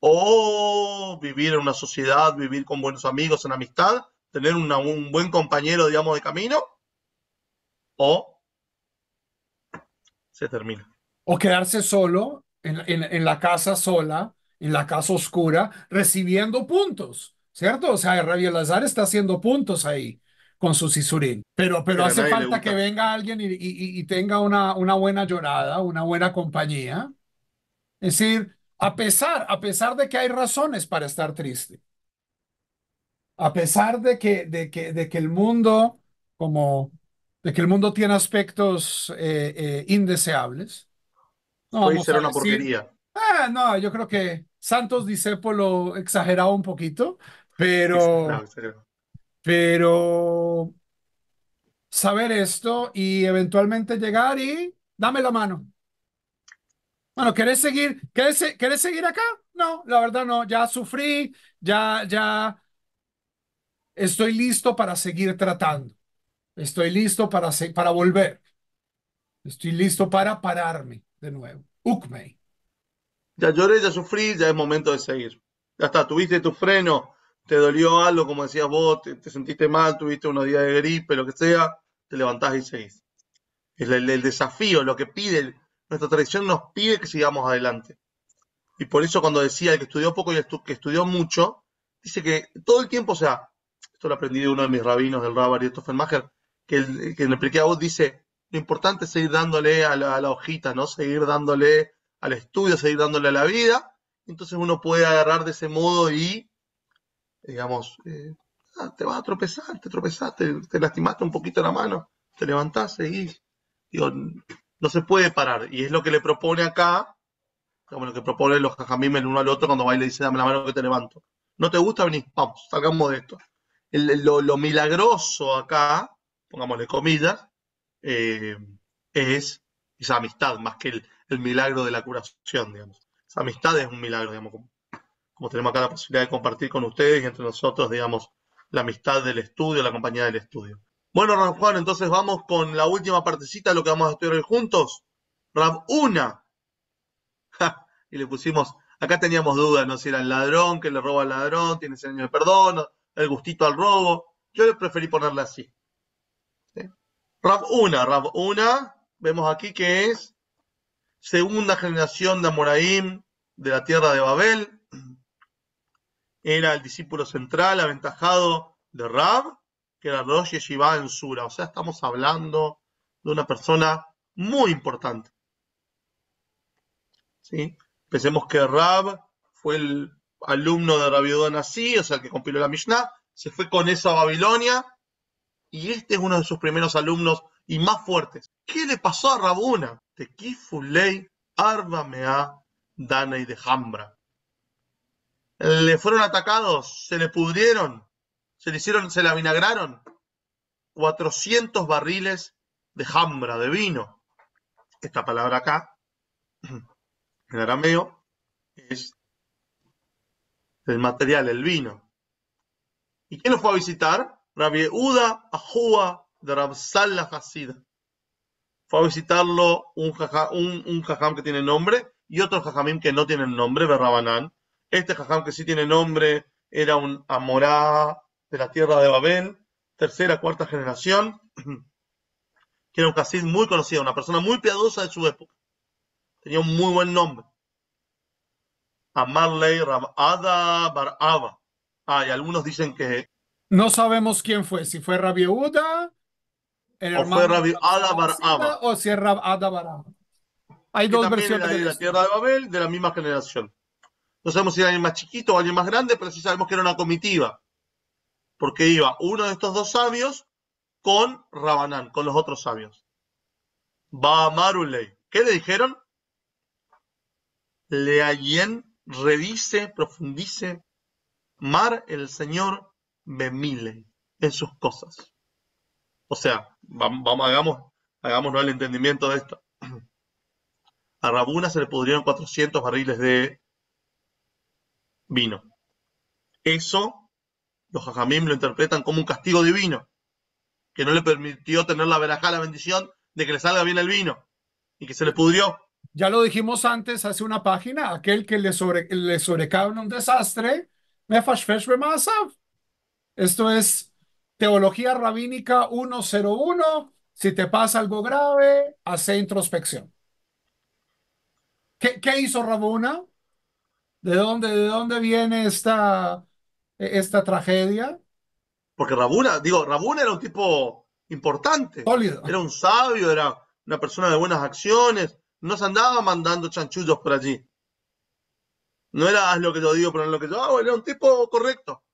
O oh, vivir en una sociedad, vivir con buenos amigos, en amistad, tener un buen compañero, digamos, de camino, o se termina. O quedarse solo en, la casa sola, en la casa oscura, recibiendo puntos, ¿cierto? O sea, Rabia Lazar está haciendo puntos ahí con su Sisurín. Pero, pero, hace falta que venga alguien y, tenga una, una buena llorada, una buena compañía. Es decir, a pesar, a pesar de que hay razones para estar triste, a pesar de que, de que, de que el mundo, como de que el mundo tiene aspectos eh, eh, indeseables. No, ser una porquería. Ah, no, yo creo que Santos lo exageraba un poquito, pero, pero saber esto y eventualmente llegar y dame la mano. Bueno, ¿querés seguir, querés, seguir acá? No, la verdad no, ya sufrí, ya, ya, estoy listo para seguir tratando. Estoy listo para, para volver. Estoy listo para pararme de nuevo. Ukmei. Ya lloré, ya sufrí, ya es momento de seguir. Ya está, tuviste tu freno, te dolió algo, como decías vos, te, sentiste mal, tuviste unos días de gripe, lo que sea, te levantás y seguís. Es el, desafío, lo que pide, nuestra tradición nos pide que sigamos adelante. Y por eso cuando decía el que estudió poco y el que estudió mucho, dice que todo el tiempo, o sea, esto lo aprendí de uno de mis rabinos, del Rabbi Toffenmacher, que, el, que en el vos, dice, lo importante es seguir dándole a la, hojita, ¿no? Seguir dándole al estudio, seguir dándole a la vida. Entonces uno puede agarrar de ese modo y, digamos, eh, te vas a tropezar, te tropezaste, te lastimaste un poquito la mano, te levantás, y, no se puede parar. Y es lo que le propone acá, como lo que propone los jajamim el uno al otro cuando va y le dice, dame la mano que te levanto. ¿No te gusta? venir, vamos, salgamos de esto lo, milagroso acá, pongámosle comillas, eh, es esa amistad, más que el, milagro de la curación, digamos. Esa amistad es un milagro, digamos, como, tenemos acá la posibilidad de compartir con ustedes y entre nosotros, digamos, la amistad del estudio, la compañía del estudio. Bueno, Ram Juan, entonces vamos con la última partecita de lo que vamos a estudiar hoy juntos. Rap una. y le pusimos, acá teníamos dudas, ¿no? Si era el ladrón que le roba al ladrón, tiene ese año de perdón, el gustito al robo. Yo le preferí ponerle así. rab una 1, una vemos aquí que es segunda generación de Amoraim de la tierra de Babel. Era el discípulo central, aventajado de Rab, que era Rosh Yeshiva en Sura. O sea, estamos hablando de una persona muy importante. ¿Sí? Pensemos que Rab fue el alumno de Rabiudón así, o sea, el que compiló la Mishnah, se fue con eso a Babilonia y este es uno de sus primeros alumnos y más fuertes. ¿Qué le pasó a Rabuna? Tequifulei arvamea Dana y de Jambra. Le fueron atacados, se le pudrieron, se le hicieron, se le avinagraron 400 barriles de Jambra, de vino. Esta palabra acá, en arameo, es el material, el vino. ¿Y quién lo fue a visitar? Rabbi Uda Ahua de Rabsal la Fue a visitarlo un, jajam que tiene nombre y otro jajamim que no tiene nombre, Berrabanán. Este jajam que sí tiene nombre era un amorá de la tierra de Babel, tercera, cuarta generación, que era un casid muy conocido, una persona muy piadosa de su época. Tenía un muy buen nombre a Rabada Baraba. Ah, y algunos dicen que... No sabemos quién fue, si fue Rabi Uda, el o fue Baraba. O si es Rabada Baraba. Hay dos versiones. De, la, tierra de Babel, de la misma generación. No sabemos si era alguien más chiquito o alguien más grande, pero sí sabemos que era una comitiva. Porque iba uno de estos dos sabios con Rabanán, con los otros sabios. Bamaruley. ¿Qué le dijeron? Leayen Redice, profundice, mar el Señor bemile en sus cosas. O sea, vamos, hagamos, el entendimiento de esto. A Rabuna se le pudrieron 400 barriles de vino. Eso, los jajamim lo interpretan como un castigo divino, que no le permitió tener la verajá, la bendición de que le salga bien el vino y que se le pudrió ya lo dijimos antes, hace una página, aquel que le, sobre, le sobrecabe un desastre, me Esto es Teología Rabínica 101. Si te pasa algo grave, hace introspección. ¿Qué, hizo Rabuna? ¿De dónde, de dónde viene esta, esta tragedia? Porque Rabuna, digo, Rabuna era un tipo importante. Era un sabio, era una persona de buenas acciones no se andaba mandando chanchullos por allí. No era lo que yo digo, pero no lo que yo hago, era un tipo correcto.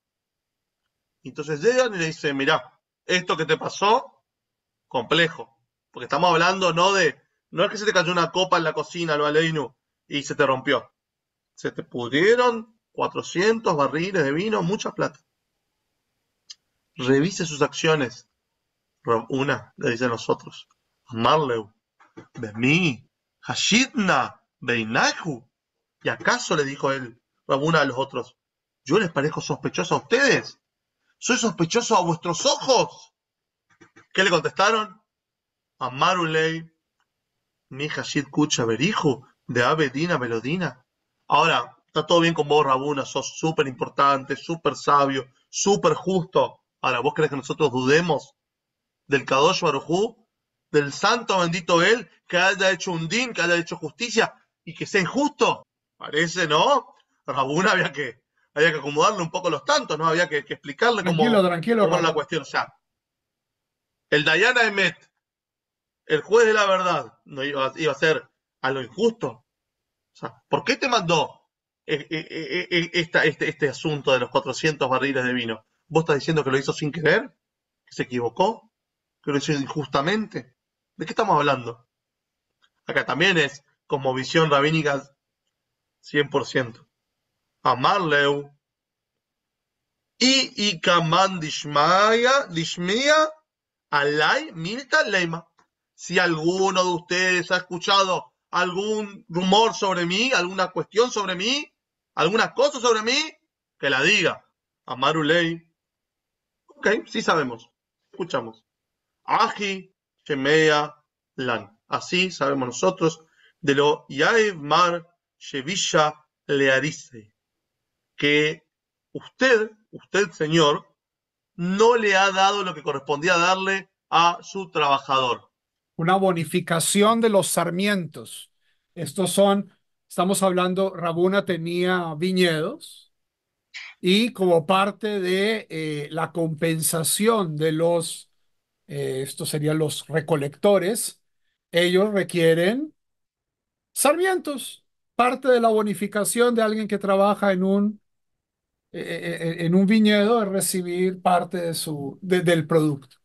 Entonces llegan y le dicen, mirá, esto que te pasó, complejo. Porque estamos hablando no de, no es que se te cayó una copa en la cocina lo aleinu, y se te rompió. Se te pudieron 400 barriles de vino, mucha plata. Revise sus acciones. Una, le dicen los otros. Marleu, de mí, Hashidna Beinahu. ¿Y acaso le dijo él, Rabuna, a los otros? ¿Yo les parezco sospechoso a ustedes? ¿Soy sospechoso a vuestros ojos? ¿Qué le contestaron? Amarulei, mi Hashid Kucha Beriju, de Abedina Melodina. Ahora, está todo bien con vos, Rabuna, sos súper importante, súper sabio, súper justo. Ahora, ¿vos crees que nosotros dudemos del Kadosh Barujú del santo bendito él, que haya hecho un din, que haya hecho justicia y que sea injusto. Parece, ¿no? Rabuna había que, había que acomodarle un poco los tantos, ¿no? Había que, explicarle tranquilo, cómo, tranquilo, cómo la cuestión. O sea, el Dayana Emet, el juez de la verdad, no iba, a ser a lo injusto. O sea, ¿por qué te mandó eh, eh, eh, este, este asunto de los 400 barriles de vino? ¿Vos estás diciendo que lo hizo sin querer? ¿Que se equivocó? ¿Que lo hizo injustamente? ¿De qué estamos hablando? Acá también es como visión rabínica 100%. Amarleu. Y Ikaman Dishmaya, Alay, Milta, Leima. Si alguno de ustedes ha escuchado algún rumor sobre mí, alguna cuestión sobre mí, alguna cosa sobre mí, que la diga. Amaru Amarulei. Ok, sí sabemos. Escuchamos. Aji, Shemeya Lan. Así sabemos nosotros de lo Yaev Mar Shevisha Learice, que usted, usted señor, no le ha dado lo que correspondía darle a su trabajador. Una bonificación de los sarmientos. Estos son, estamos hablando, Rabuna tenía viñedos y como parte de eh, la compensación de los eh, estos serían los recolectores, ellos requieren sarmientos, parte de la bonificación de alguien que trabaja en un, eh, eh, en un viñedo es recibir parte de su, del producto.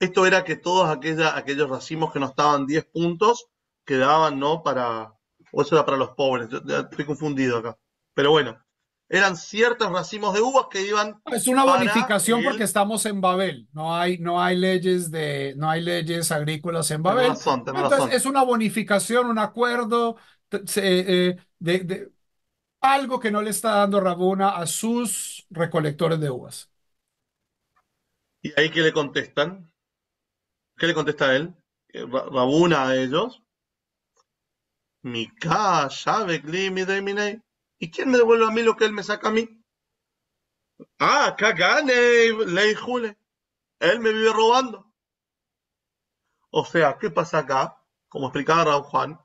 Esto era que todos aquellos racimos que no estaban 10 puntos quedaban, ¿no? Para, o eso era para los pobres, estoy confundido acá. Pero bueno, eran ciertos racimos de uvas que iban. Es una bonificación porque estamos en Babel, no hay, no hay leyes de, no hay leyes agrícolas en Babel. Entonces es una bonificación, un acuerdo eh, de, algo que no le está dando Rabuna a sus recolectores de uvas. ¿Y ahí qué le contestan? ¿Qué le contesta él? Eh, Rabuna a ellos. Mi casa, ¿Y quién me devuelve a mí lo que él me saca a mí? Ah, cagane, Ley Jule. Él me vive robando. O sea, ¿qué pasa acá? Como explicaba Raúl Juan,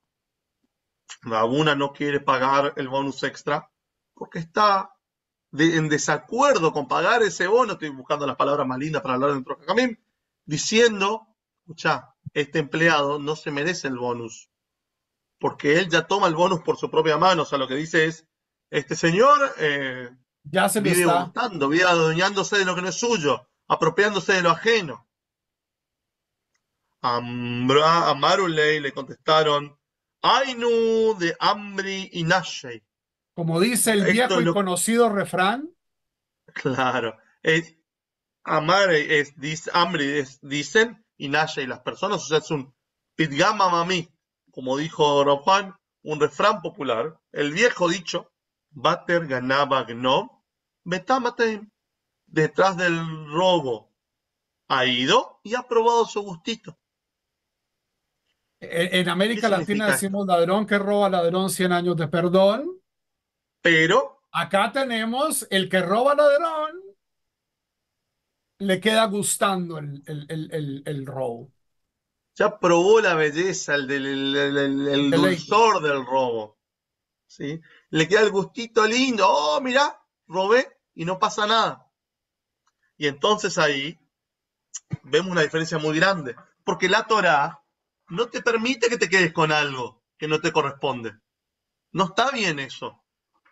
una no quiere pagar el bonus extra porque está en desacuerdo con pagar ese bono. Estoy buscando las palabras más lindas para hablar dentro de Cajamín, diciendo, escucha, este empleado no se merece el bonus porque él ya toma el bonus por su propia mano. O sea, lo que dice es, este señor eh, ya se vive adueñándose de lo que no es suyo, apropiándose de lo ajeno. a Maruley le contestaron, Ainu de Amri y Como dice el viejo y conocido refrán. Claro. Es, amar es, dis, Amri dicen y las personas, o sea, es un pitgama mami, como dijo Rafael, un refrán popular, el viejo dicho Bater ganaba Gnom, Metamatem, detrás del robo, ha ido y ha probado su gustito. En, América Latina decimos ladrón que roba ladrón 100 años de perdón. Pero. Acá tenemos el que roba ladrón, le queda gustando el, robo. Ya probó la belleza, el, del, dulzor del robo. ¿sí? le queda el gustito lindo, oh, mira, robé y no pasa nada. Y entonces ahí vemos una diferencia muy grande, porque la Torah no te permite que te quedes con algo que no te corresponde. No está bien eso.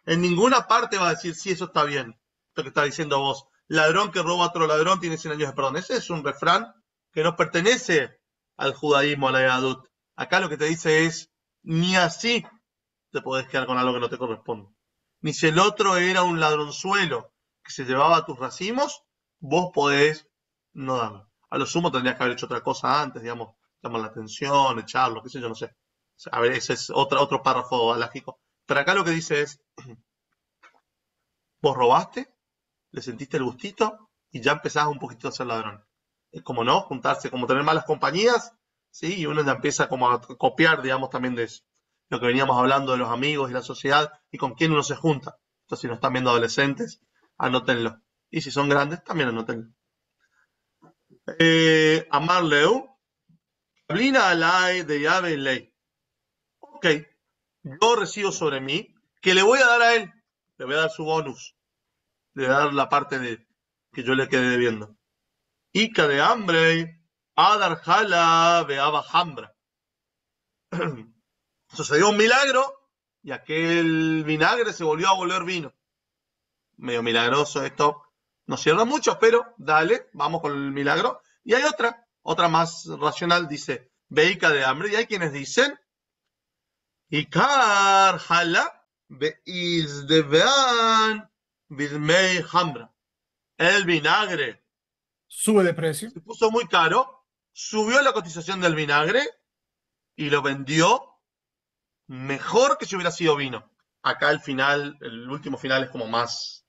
En ninguna parte va a decir, sí, eso está bien, lo que está diciendo vos. Ladrón que roba a otro ladrón tiene 100 años de perdón. Ese es un refrán que no pertenece al judaísmo, a la adulta. Acá lo que te dice es, ni así te podés quedar con algo que no te corresponde. Ni si el otro era un ladronzuelo que se llevaba tus racimos, vos podés no darlo. A lo sumo tendrías que haber hecho otra cosa antes, digamos, llamar la atención, echarlo, qué sé yo, no sé. a ver, ese es otro, párrafo alágico. Pero acá lo que dice es, vos robaste, le sentiste el gustito y ya empezás un poquito a ser ladrón. Es como no, juntarse, como tener malas compañías, ¿sí? Y uno ya empieza como a copiar, digamos, también de eso lo que veníamos hablando de los amigos y la sociedad y con quién uno se junta. Entonces, si no están viendo adolescentes, anótenlo. Y si son grandes, también anótenlo. Eh, Amar Leu, Alay de Yahweh Ley. Ok, yo recibo sobre mí que le voy a dar a él, le voy a dar su bonus, le voy a dar la parte de que yo le quedé debiendo. Ica de hambre, jala Beaba Hambra. Sucedió un milagro y aquel vinagre se volvió a volver vino. Medio milagroso esto. no cierra mucho, pero dale, vamos con el milagro. Y hay otra, otra más racional, dice, beica de hambre. Y hay quienes dicen, hambra. El vinagre. Sube de precio. Se puso muy caro, subió la cotización del vinagre y lo vendió mejor que si hubiera sido vino. Acá el final, el último final es como más,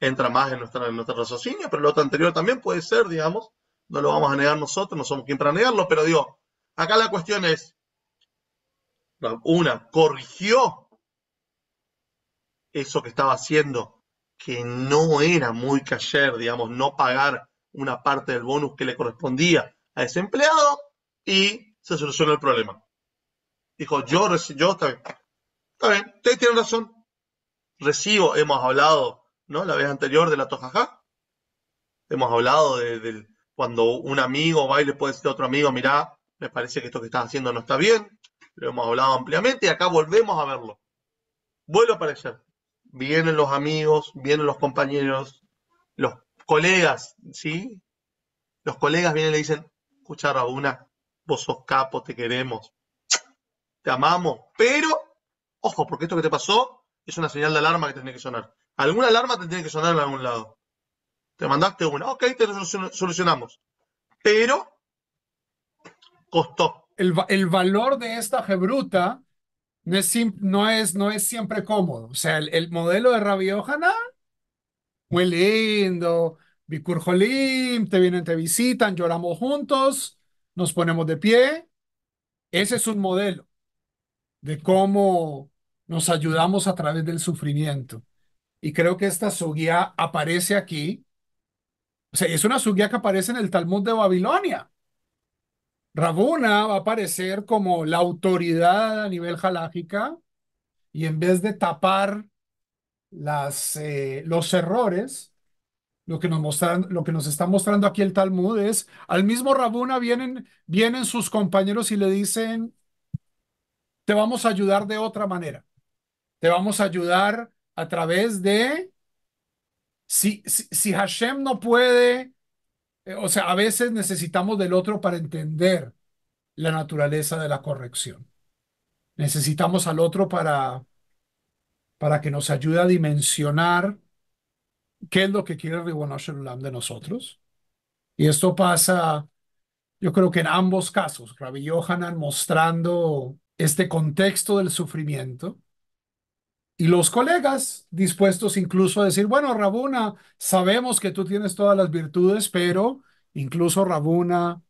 entra más en, nuestra, nuestro raciocinio, pero el otro anterior también puede ser, digamos. No lo vamos a negar nosotros, no somos quien para negarlo, pero digo, acá la cuestión es, una, corrigió eso que estaba haciendo, que no era muy que digamos, no pagar una parte del bonus que le correspondía a ese empleado y se solucionó el problema. Dijo, yo, yo, está bien. Está bien, ustedes tienen razón. Recibo, hemos hablado, ¿no? La vez anterior de la tojaja. Hemos hablado de, cuando un amigo va y le puede decir a otro amigo, mirá, me parece que esto que estás haciendo no está bien. Lo hemos hablado ampliamente y acá volvemos a verlo. Vuelve a aparecer. Vienen los amigos, vienen los compañeros, los colegas, ¿sí? Los colegas vienen y le dicen, a una vos sos capo, te queremos te amamos, pero, ojo, porque esto que te pasó es una señal de alarma que tiene que sonar. Alguna alarma te tiene que sonar en algún lado. Te mandaste una, ok, te solucionamos. Pero, costó. El, el valor de esta jebruta no es, no es, no es siempre cómodo. O sea, el, modelo de Rabbi muy lindo, Bikur te vienen, te visitan, lloramos juntos, nos ponemos de pie. Ese es un modelo de cómo nos ayudamos a través del sufrimiento. Y creo que esta guía aparece aquí. O sea, es una guía que aparece en el Talmud de Babilonia. Rabuna va a aparecer como la autoridad a nivel halágica. y en vez de tapar las, eh, los errores, lo que, nos lo que nos está mostrando aquí el Talmud es, al mismo Rabuna vienen, vienen sus compañeros y le dicen, te vamos a ayudar de otra manera. Te vamos a ayudar a través de... Si, si, Hashem no puede, eh, o sea, a veces necesitamos del otro para entender la naturaleza de la corrección. Necesitamos al otro para, para que nos ayude a dimensionar qué es lo que quiere Ribbono de nosotros. Y esto pasa, yo creo que en ambos casos, Rabbi Yohanan mostrando este contexto del sufrimiento. Y los colegas dispuestos incluso a decir, bueno, Rabuna, sabemos que tú tienes todas las virtudes, pero incluso Rabuna,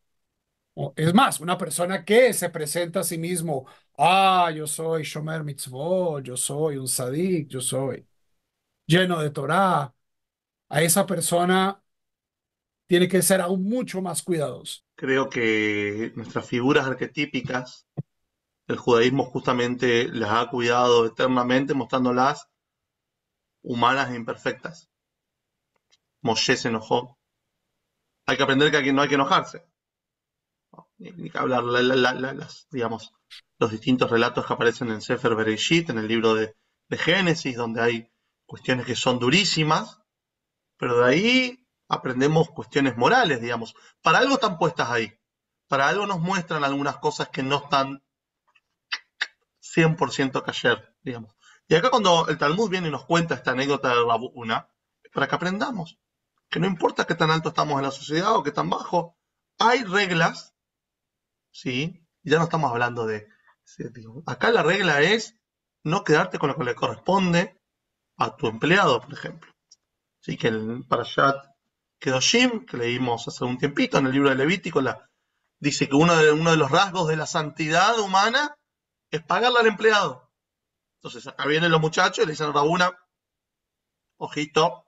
o es más, una persona que se presenta a sí mismo, ah, yo soy Shomer Mitzvot, yo soy un sadik, yo soy lleno de Torah, a esa persona tiene que ser aún mucho más cuidados Creo que nuestras figuras arquetípicas el judaísmo justamente las ha cuidado eternamente mostrándolas humanas e imperfectas. Moshe se enojó. Hay que aprender que aquí no hay que enojarse. Ni que hablar digamos, los distintos relatos que aparecen en Sefer Bereshit, en el libro de, de Génesis, donde hay cuestiones que son durísimas, pero de ahí aprendemos cuestiones morales, digamos. Para algo están puestas ahí. Para algo nos muestran algunas cosas que no están 100% cayer, digamos. Y acá cuando el Talmud viene y nos cuenta esta anécdota de Rabu Una, es para que aprendamos que no importa qué tan alto estamos en la sociedad o qué tan bajo, hay reglas, ¿sí? ya no estamos hablando de... Acá la regla es no quedarte con lo que le corresponde a tu empleado, por ejemplo. Así que el Parashat Jim, que leímos hace un tiempito en el libro de Levítico, dice que uno de, uno de los rasgos de la santidad humana es pagarle al empleado. Entonces, acá vienen los muchachos y le dicen a Rabuna, ojito,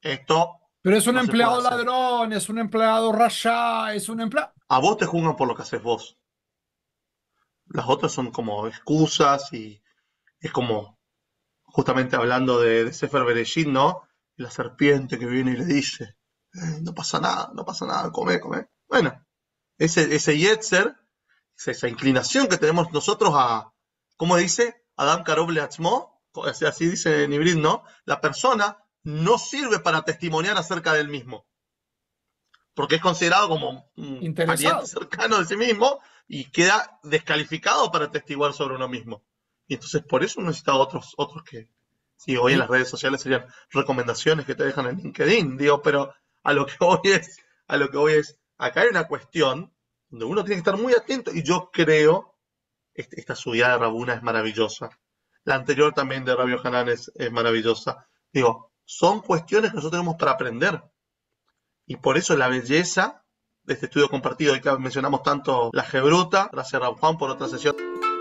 esto... Pero es un empleado ladrón, es un empleado raya, es un empleado... A vos te juzgan por lo que haces vos. Las otras son como excusas y es como, justamente hablando de, de Sefer Berejín, ¿no? La serpiente que viene y le dice, eh, no pasa nada, no pasa nada, come, come. Bueno, ese, ese Yetzer esa inclinación que tenemos nosotros a, ¿cómo dice? Adam Karob Leatzmo, así dice en hibrid, ¿no? La persona no sirve para testimoniar acerca del mismo, porque es considerado como un cercano de sí mismo y queda descalificado para testiguar sobre uno mismo. Y entonces por eso necesita otros, otros que, Si hoy en las redes sociales serían recomendaciones que te dejan en LinkedIn, digo, pero a lo que hoy es, a lo que hoy es, acá hay una cuestión donde uno tiene que estar muy atento. Y yo creo, este, esta subida de Rabuna es maravillosa. La anterior también de Rabio Hanan es, maravillosa. Digo, son cuestiones que nosotros tenemos para aprender. Y por eso la belleza de este estudio compartido, y que mencionamos tanto la Gebruta, gracias a Juan por otra sesión.